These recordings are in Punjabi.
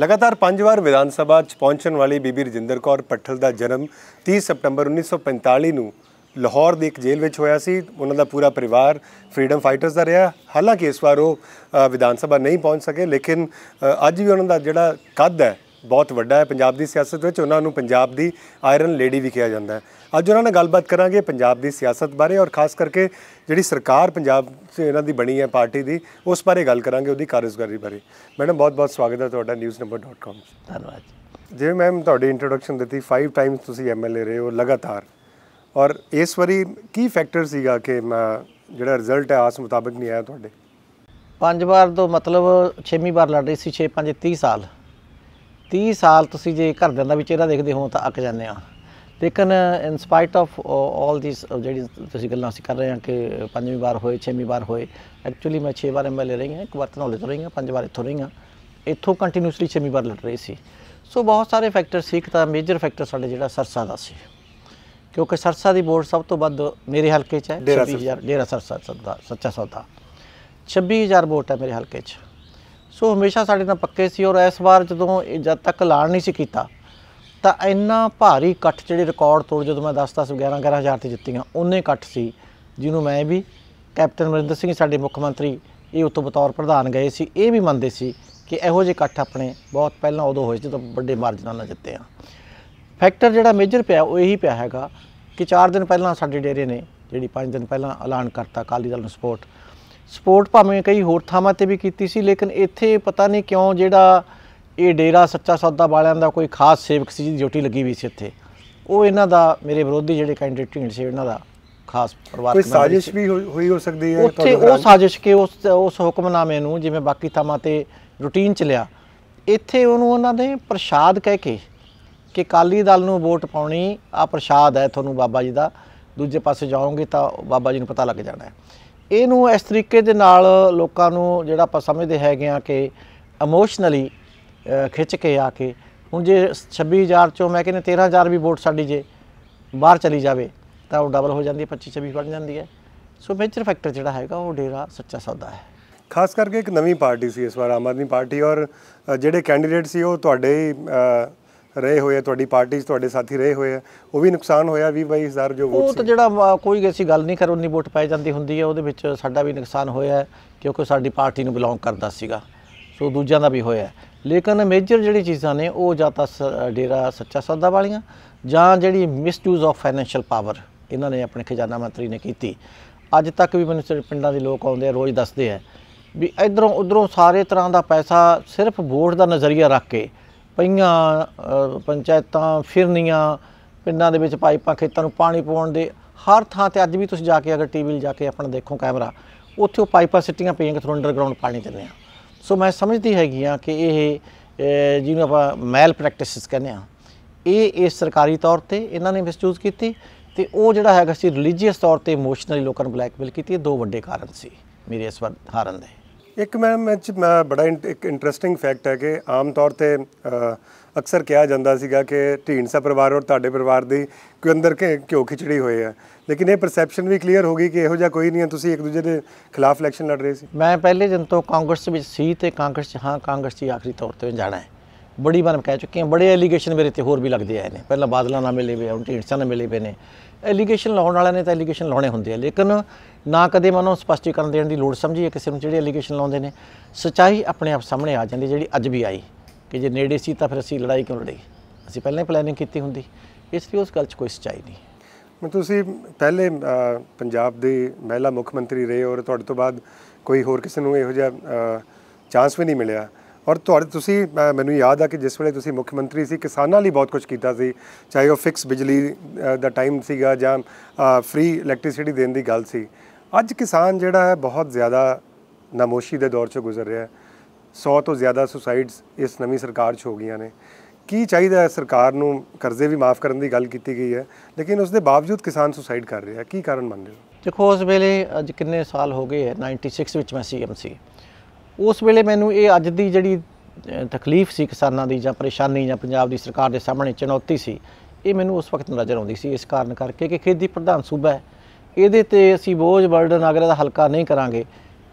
ਲਗਾਤਾਰ 5 ਵਾਰ ਵਿਧਾਨ ਸਭਾ 'ਚ ਪਹੁੰਚਣ ਵਾਲੀ ਬੀਬੀ ਰਜਿੰਦਰ ਕੌਰ ਪੱਠਲ ਦਾ ਜਨਮ 30 ਸਪਟੰਬਰ 1945 ਨੂੰ ਲਾਹੌਰ ਦੇ ਇੱਕ ਜੇਲ੍ਹ ਵਿੱਚ ਹੋਇਆ ਸੀ ਉਹਨਾਂ ਦਾ ਪੂਰਾ ਪਰਿਵਾਰ ਫਰੀडम ਫਾਈਟਰਸ ਦਾ ਰਿਹਾ ਹਾਲਾਂਕਿ ਇਸ ਵਾਰ ਉਹ ਵਿਧਾਨ ਸਭਾ ਨਹੀਂ ਪਹੁੰਚ ਸਕੇ ਲੇਕਿਨ ਅੱਜ ਵੀ ਉਹਨਾਂ ਦਾ ਜਿਹੜਾ ਕੱਦ ਹੈ ਬਹੁਤ ਵੱਡਾ ਹੈ ਪੰਜਾਬ ਦੀ ਸਿਆਸਤ ਵਿੱਚ ਉਹਨਾਂ ਨੂੰ ਪੰਜਾਬ ਦੀ ਆਇਰਨ ਲੇਡੀ ਵੀ ਕਿਹਾ ਜਾਂਦਾ ਹੈ ਅੱਜ ਉਹਨਾਂ ਨਾਲ ਗੱਲਬਾਤ ਕਰਾਂਗੇ ਪੰਜਾਬ ਦੀ ਸਿਆਸਤ ਬਾਰੇ ਔਰ ਖਾਸ ਕਰਕੇ ਜਿਹੜੀ ਸਰਕਾਰ ਪੰਜਾਬ 'ਚ ਇਹਨਾਂ ਦੀ ਬਣੀ ਹੈ ਪਾਰਟੀ ਦੀ ਉਸ ਬਾਰੇ ਗੱਲ ਕਰਾਂਗੇ ਉਹਦੀ ਕਾਰਜਕਾਰੀ ਬਾਰੇ ਮੈਡਮ ਬਹੁਤ-ਬਹੁਤ ਸਵਾਗਤ ਹੈ ਤੁਹਾਡਾ newsnumber.com ਧੰਨਵਾਦ ਜੀ ਮੈਮ ਤੁਹਾਡੀ ਇੰਟਰੋਡਕਸ਼ਨ ਦਿੱਤੀ 5 ਟਾਈਮਸ ਤੁਸੀਂ ਐਮਐਲਏ ਰਹੇ ਹੋ ਲਗਾਤਾਰ ਔਰ ਇਸ ਵਾਰੀ ਕੀ ਫੈਕਟਰ ਸੀਗਾ ਕਿ ਜਿਹੜਾ ਰਿਜ਼ਲਟ ਹੈ ਆਸ ਮੁਤਾਬਕ ਨਹੀਂ ਆਇਆ ਤੁਹਾਡੇ ਪੰਜ ਵਾਰ ਤੋਂ ਮਤਲਬ ਛੇਵੀਂ ਵਾਰ ਲੜ ਰਹੀ ਸੀ 6 5 30 ਸਾਲ 30 ਸਾਲ ਤੁਸੀਂ ਜੇ ਘਰਦਿਆਂ ਦਾ ਵਿੱਚ ਇਹਦਾ ਦੇਖਦੇ ਹੋ ਤਾਂ ਅੱਕ ਜਾਂਦੇ ਆ ਲੇਕਿਨ ਇਨ ਸਪਾਈਟ ਆਫ 올 ਥੀਸ ਜਿਹੜੀ ਤੁਸੀਂ ਗੱਲਾਂ ਅਸੀਂ ਕਰ ਰਹੇ ਆ ਕਿ ਪੰਜਵੀਂ ਵਾਰ ਹੋਏ ਛੇਵੀਂ ਵਾਰ ਹੋਏ ਐਕਚੁਅਲੀ ਮੈਂ 6 ਵਾਰ ਐਮਐਲਏ ਰਹੀ ਹਾਂ ਇੱਕ ਵਾਰ ਤਨੌਲੇ ਤੋਂ ਰਹੀ ਹਾਂ ਪੰਜ ਵਾਰ ਇੱਥੋਂ ਰਹੀ ਹਾਂ ਇੱਥੋਂ ਕੰਟੀਨਿਊਸਲੀ ਛੇਵੀਂ ਵਾਰ ਲੜ ਰਹੀ ਸੀ ਸੋ ਬਹੁਤ ਸਾਰੇ ਫੈਕਟਰ ਸੀ ਕਿ ਤਾਂ ਮੇਜਰ ਫੈਕਟਰ ਸਾਡੇ ਜਿਹੜਾ ਸਰਸਾ ਦਾ ਸੀ ਕਿਉਂਕਿ ਸਰਸਾ ਦੀ ਬੋਰਡ ਸਭ ਤੋਂ ਵੱਧ ਮੇਰੇ ਹਲਕੇ 'ਚ ਹੈ 26000 ਡੇਰਾ ਸਰਸਾ ਸੱਚਾ ਸੌਦਾ 26000 ਵੋਟ ਹੈ ਮੇਰੇ ਹਲਕੇ 'ਚ ਸੋ ਹਮੇਸ਼ਾ ਸਾਡੇ ਨਾਲ ਪੱਕੇ ਸੀ ਔਰ ਇਸ ਵਾਰ ਜਦੋਂ ਜਦ ਤੱਕ ਲਾਣ ਨਹੀਂ ਸੀ ਕੀਤਾ ਤਾਂ ਇੰਨਾ ਭਾਰੀ ਇਕੱਠ ਜਿਹੜੇ ਰਿਕਾਰਡ ਤੋੜ ਜਦੋਂ ਮੈਂ 10 10 11 ਹਜ਼ਾਰ ਤੇ ਜਿੱਤੀਆਂ ਉਹਨੇ ਇਕੱਠ ਸੀ ਜਿਹਨੂੰ ਮੈਂ ਵੀ ਕੈਪਟਨ ਮਰਿੰਦਰ ਸਿੰਘ ਸਾਡੇ ਮੁੱਖ ਮੰਤਰੀ ਇਹ ਉਤੋਂ ਬਤੌਰ ਪ੍ਰਧਾਨ ਗਏ ਸੀ ਇਹ ਵੀ ਮੰਨਦੇ ਸੀ ਕਿ ਇਹੋ ਜਿਹੇ ਇਕੱਠ ਆਪਣੇ ਬਹੁਤ ਪਹਿਲਾਂ ਉਦੋਂ ਹੋਏ ਜਦੋਂ ਵੱਡੇ ਮਾਰਜ ਨਾਲ ਜਿੱਤੇ ਆ ਫੈਕਟਰ ਜਿਹੜਾ ਮੇਜਰ ਪਿਆ ਉਹ ਇਹੀ ਪਿਆ ਹੈਗਾ ਕਿ 4 ਦਿਨ ਪਹਿਲਾਂ ਸਾਡੇ ਡੇਰੇ ਨੇ ਜਿਹੜੀ 5 ਦਿਨ ਪਹਿਲਾਂ ਐਲਾਨ ਕਰਤਾ ਕਾਲੀ ਦਲ ਨੂੰ ਸਪੋਰਟ ਸਪੋਰਟ ਭਾਵੇਂ ਕਈ ਹੋਰ ਥਾਵਾਂ ਤੇ ਵੀ ਕੀਤੀ ਸੀ ਲੇਕਿਨ ਇੱਥੇ ਪਤਾ ਨਹੀਂ ਕਿਉਂ ਜਿਹੜਾ ਇਹ ਡੇਰਾ ਸੱਚਾ ਸੌਦਾ ਵਾਲਿਆਂ ਦਾ ਕੋਈ ਖਾਸ ਸੇਵਕ ਸੀ ਜਿਹਦੀ ਡਿਊਟੀ ਲੱਗੀ ਹੋਈ ਸੀ ਇੱਥੇ ਉਹ ਇਹਨਾਂ ਦਾ ਮੇਰੇ ਵਿਰੋਧੀ ਜਿਹੜੇ ਕੈਂਡੀਡੇਟ ਢੀਂਡ ਸੀ ਇਹਨਾਂ ਦਾ ਖਾਸ ਪਰਿਵਾਰ ਕੋਈ ਸਾਜ਼ਿਸ਼ ਵੀ ਹੋਈ ਹੋ ਸਕਦੀ ਹੈ ਉੱਥੇ ਉਹ ਸਾਜ਼ਿਸ਼ ਕਿ ਉਸ ਉਸ ਹੁਕਮਨਾਮੇ ਨੂੰ ਜਿਵੇਂ ਬਾਕੀ ਥਾਵਾਂ ਤੇ ਰੂਟੀਨ ਚ ਲਿਆ ਇੱਥੇ ਉਹਨੂੰ ਉਹਨਾਂ ਨੇ ਪ੍ਰਸ਼ਾਦ ਕਹਿ ਕੇ ਕਿ ਕਾਲੀ ਦਲ ਨੂੰ ਵੋਟ ਪਾਉਣੀ ਆ ਪ੍ਰਸ਼ਾਦ ਹੈ ਤੁਹਾਨੂੰ ਬਾਬਾ ਜੀ ਦਾ ਦੂਜੇ ਪਾਸੇ ਜਾਓਗੇ ਤਾਂ ਬਾਬਾ ਜੀ ਨੂੰ ਪਤਾ ਲੱਗ ਜਾਣਾ ਹੈ ਇਹਨੂੰ ਇਸ ਤਰੀਕੇ ਦੇ ਨਾਲ ਲੋਕਾਂ ਨੂੰ ਜਿਹੜਾ ਆਪਾਂ ਸਮਝਦੇ ਹੈਗੇ ਆ ਕਿ ਇਮੋਸ਼ਨਲੀ ਖਿੱਚ ਕੇ ਆ ਕੇ ਹੁਣ ਜੇ 26000 ਚੋਂ ਮੈਂ ਕਹਿੰਦੇ 13000 ਵੀ ਵੋਟ ਸਾਡੀ ਜੇ ਬਾਹਰ ਚਲੀ ਜਾਵੇ ਤਾਂ ਉਹ ਡਬਲ ਹੋ ਜਾਂਦੀ ਹੈ 25 26 ਬਣ ਜਾਂਦੀ ਹੈ ਸੋ ਮੇਜਰ ਫੈਕਟਰ ਜਿਹੜਾ ਹੈਗਾ ਉਹ ਡੇਰਾ ਸੱਚਾ ਸੌਦਾ ਹੈ ਖਾਸ ਕਰਕੇ ਇੱਕ ਨਵੀਂ ਪਾਰਟੀ ਸੀ ਇਸ ਵਾਰ ਆਮ ਆਦਮੀ ਪਾਰਟੀ ਔਰ ਜਿਹੜੇ ਕੈਂਡੀਡੇਟ ਸੀ ਉਹ ਤੁਹਾਡੇ ਰਹੇ ਹੋਏ ਤੁਹਾਡੀ ਪਾਰਟੀ 'ਚ ਤੁਹਾਡੇ ਸਾਥੀ ਰਹੇ ਹੋਏ ਆ ਉਹ ਵੀ ਨੁਕਸਾਨ ਹੋਇਆ 22000 ਜੋ ਵੋਟ ਉਹ ਤਾਂ ਜਿਹੜਾ ਕੋਈ ਐਸੀ ਗੱਲ ਨਹੀਂ ਕਰ ਉਨੀ ਵੋਟ ਪਾਈ ਜਾਂਦੀ ਹੁੰਦੀ ਹੈ ਉਹਦੇ ਵਿੱਚ ਸਾਡਾ ਵੀ ਨੁਕਸਾਨ ਹੋਇਆ ਕਿਉਂਕਿ ਸਾਡੀ ਪਾਰਟੀ ਨੂੰ ਬਿਲੋਂਗ ਕਰਦਾ ਸੀਗਾ ਸੋ ਦੂਜਿਆਂ ਦਾ ਵੀ ਹੋਇਆ ਲੇਕਿਨ ਮੇਜਰ ਜਿਹੜੀ ਚੀਜ਼ਾਂ ਨੇ ਉਹ ਜਾਂ ਤਾਂ ਡੇਰਾ ਸੱਚਾ ਸੌਦਾ ਵਾਲੀਆਂ ਜਾਂ ਜਿਹੜੀ ਮਿਸਯੂਜ਼ ਆਫ ਫਾਈਨੈਂਸ਼ੀਅਲ ਪਾਵਰ ਇਹਨਾਂ ਨੇ ਆਪਣੇ ਖਜ਼ਾਨਾ ਮੰਤਰੀ ਨੇ ਕੀਤੀ ਅੱਜ ਤੱਕ ਵੀ ਮੈਨੂੰ ਪਿੰਡਾਂ ਦੇ ਲੋਕ ਆਉਂਦੇ ਆ ਰੋਜ਼ ਦੱਸਦੇ ਆ ਵੀ ਇਧਰੋਂ ਉਧਰੋਂ ਸਾਰੇ ਤਰ੍ਹਾਂ ਦਾ ਪੈਸਾ ਸਿਰਫ ਵੋਟ ਦਾ ਨਜ਼ਰੀਆ ਰੱਖ ਕੇ ਪਈਆਂ ਪੰਚਾਇਤਾਂ ਫਿਰਨੀਆਂ ਪਿੰਡਾਂ ਦੇ ਵਿੱਚ ਪਾਈਪਾਂ ਖੇਤਾਂ ਨੂੰ ਪਾਣੀ ਪਾਉਣ ਦੇ ਹਰ ਥਾਂ ਤੇ ਅੱਜ ਵੀ ਤੁਸੀਂ ਜਾ ਕੇ ਅਗਰ ਟੀਵੀ ਜਾ ਕੇ ਆਪਣਾ ਦੇਖੋ ਕੈਮਰਾ ਉੱਥੇ ਉਹ ਪਾਈਪਾਂ ਸਿੱਟੀਆਂ ਪਈਆਂ ਕਿ ਤੁਹਾਨੂੰ ਅੰਡਰਗਰਾਉਂਡ ਪਾਣੀ ਦਿੰਦੇ ਆ ਸੋ ਮੈਂ ਸਮਝਦੀ ਹੈਗੀ ਆ ਕਿ ਇਹ ਜਿਹਨੂੰ ਆਪਾਂ ਮੈਲ ਪ੍ਰੈਕਟਿਸਿਸ ਕਹਿੰਦੇ ਆ ਇਹ ਇਸ ਸਰਕਾਰੀ ਤੌਰ ਤੇ ਇਹਨਾਂ ਨੇ ਮਿਸਯੂਜ਼ ਕੀਤੀ ਤੇ ਉਹ ਜਿਹੜਾ ਹੈਗਾ ਸੀ ਰਿਲੀਜੀਅਸ ਤੌਰ ਤੇ ਇਮੋਸ਼ਨਲੀ ਲੋਕਾਂ ਨੂੰ ਬਲੈਕਮੇਲ ਕੀਤੀ ਇਹ ਦੋ ਵੱਡੇ ਕਾਰਨ ਸੀ ਮੇਰੇ ਇਸ ਵਾਰ ਹਾਰਨ ਦੇ ਇੱਕ ਮੈਮ ਮੈਂ ਬੜਾ ਇੱਕ ਇੰਟਰਸਟਿੰਗ ਫੈਕਟ ਹੈ ਕਿ ਆਮ ਤੌਰ ਤੇ ਅਕਸਰ ਕਿਹਾ ਜਾਂਦਾ ਸੀਗਾ ਕਿ ਢੀਂਡਸਾ ਪਰਿਵਾਰ ਔਰ ਤੁਹਾਡੇ ਪਰਿਵਾਰ ਦੀ ਕੋਈ ਅੰਦਰ ਕਿਉਂ ਖਿਚੜੀ ਹੋਏ ਆ ਲੇਕਿਨ ਇਹ ਪਰਸੈਪਸ਼ਨ ਵੀ ਕਲੀਅਰ ਹੋ ਗਈ ਕਿ ਇਹੋ ਜਿਹਾ ਕੋਈ ਨਹੀਂ ਹੈ ਤੁਸੀਂ ਇੱਕ ਦੂਜੇ ਦੇ ਖਿਲਾਫ ਇਲੈਕਸ਼ਨ ਲੜ ਰਹੇ ਸੀ ਮੈਂ ਪਹਿਲੇ ਦਿਨ ਤੋਂ ਕਾਂਗਰਸ ਵਿੱਚ ਸੀ ਤੇ ਕਾਂਗਰਸ ਹਾਂ ਕਾਂਗਰਸ ਦੀ ਆਖਰੀ ਤੌਰ ਤੇ ਜਾਣਾ ਹੈ ਬੜੀ ਵਾਰ ਕਹਿ ਚੁੱਕੇ ਹਾਂ ਬੜੇ ਐਲੀਗੇਸ਼ਨ ਮੇਰੇ ਤੇ ਹੋਰ ਵੀ ਲੱਗਦੇ ਆਏ ਨੇ ਪਹਿਲਾਂ ਬਾਦਲਾਂ ਨਾਲ ਮਿਲੇ ਵੇ ਹੁਣ ਢੀਂਡਸਾਂ ਨਾਲ ਮਿਲੇ ਪਏ ਨੇ ਐਲੀਗੇਸ਼ਨ ਲਾਉਣ ਵਾਲਿਆਂ ਨੇ ਤਾਂ ਐਲੀਗੇਸ਼ਨ ਲਾਉਣੇ ਹੁੰਦੇ ਆ ਲੇਕਿਨ ਨਾ ਕਦੇ ਮਨ ਨੂੰ ਸਪਸ਼ਟੀਕਰਨ ਦੇਣ ਦੀ ਲੋੜ ਸਮਝੀਏ ਕਿਸੇ ਨੂੰ ਜਿਹੜੇ ਐਲੀਗੇਸ਼ਨ ਲਾਉਂਦੇ ਨੇ ਸਚਾਈ ਆਪਣੇ ਆਪ ਸਾਹਮਣੇ ਆ ਜਾਂਦੀ ਜਿਹੜੀ ਅੱਜ ਵੀ ਆਈ ਕਿ ਜੇ ਨੇੜੇ ਸੀ ਤਾਂ ਫਿਰ ਅਸੀਂ ਲੜਾਈ ਕਿਉਂ ਲੜੀ ਅਸੀਂ ਪਹਿਲਾਂ ਹੀ ਪਲੈਨਿੰਗ ਕੀਤੀ ਹੁੰਦੀ ਇਸ ਲਈ ਉਸ ਗੱਲ 'ਚ ਕੋਈ ਸਚਾਈ ਨਹੀਂ ਮੈਂ ਤੁਸੀਂ ਪਹਿਲੇ ਪੰਜਾਬ ਦੇ ਮਹਿਲਾ ਮੁੱਖ ਮੰਤਰੀ ਰਹੇ ਔਰ ਤੁਹਾਡੇ ਤੋਂ ਬਾਅਦ ਕੋਈ ਹੋਰ ਕਿਸੇ ਨੂੰ ਇਹੋ ਜਿਹਾ ਚਾਂਸ ਵੀ ਨਹੀਂ ਮਿਲਿਆ ਔਰ ਤੁਹਾਡੇ ਤੁਸੀਂ ਮੈਨੂੰ ਯਾਦ ਆ ਕਿ ਜਿਸ ਵੇਲੇ ਤੁਸੀਂ ਮੁੱਖ ਮੰਤਰੀ ਸੀ ਕਿਸਾਨਾਂ ਲਈ ਬਹੁਤ ਕੁਝ ਕੀਤਾ ਸੀ ਚਾਹੇ ਉਹ ਫਿਕਸ ਬਿਜਲੀ ਦਾ ਟਾਈਮ ਸੀਗਾ ਜਾਂ ਫ੍ਰੀ ਇਲੈਕਟ੍ਰਿਸਿਟੀ ਦੇਣ ਦੀ ਗੱਲ ਸੀ ਅੱਜ ਕਿਸਾਨ ਜਿਹੜਾ ਹੈ ਬਹੁਤ ਜ਼ਿਆਦਾ ਨਮੋਸ਼ੀ ਦੇ ਦੌਰ 'ਚੋਂ ਗੁਜ਼ਰ ਰਿਹਾ ਹੈ 100 ਤੋਂ ਜ਼ਿਆਦਾ ਸੁਸਾਈਡਸ ਇਸ ਨਵੀਂ ਸਰਕਾਰ 'ਚ ਹੋ ਗਈਆਂ ਨੇ ਕੀ ਚਾਹੀਦਾ ਹੈ ਸਰਕਾਰ ਨੂੰ ਕਰਜ਼ੇ ਵੀ ਮਾਫ ਕਰਨ ਦੀ ਗੱਲ ਕੀਤੀ ਗਈ ਹੈ ਲੇਕਿਨ ਉਸ ਦੇ ਬਾਵਜੂਦ ਕਿਸਾਨ ਸੁਸਾਈਡ ਕਰ ਰਿਹਾ ਹੈ ਕੀ ਕਾਰਨ ਮੰਨਦੇ ਹੋ ਦੇਖੋ ਉਸ ਵੇਲੇ ਅੱਜ ਕਿੰਨੇ ਸਾਲ ਹੋ ਗਏ ਹੈ 96 ਵਿੱਚ ਮੈਂ ਸੀਐਮ ਸੀ ਉਸ ਵੇਲੇ ਮੈਨੂੰ ਇਹ ਅੱਜ ਦੀ ਜਿਹੜੀ ਤਕਲੀਫ ਸੀ ਕਿਸਾਨਾਂ ਦੀ ਜਾਂ ਪਰੇਸ਼ਾਨੀ ਜਾਂ ਪੰਜਾਬ ਦੀ ਸਰਕਾਰ ਦੇ ਸਾਹਮਣੇ ਚੁਣੌਤੀ ਸੀ ਇਹ ਮੈਨੂੰ ਉਸ ਵਕਤ ਨਜ਼ਰ ਆਉਂਦੀ ਸੀ ਇਸ ਕਾਰਨ ਕਰਕੇ ਕਿ ਖੇਤੀ ਪ੍ਰਧਾਨ ਸੂਬਾ ਹੈ ਇਹਦੇ ਤੇ ਅਸੀਂ ਬੋਝ ਬਰਡਨ ਅਗਰ ਦਾ ਹਲਕਾ ਨਹੀਂ ਕਰਾਂਗੇ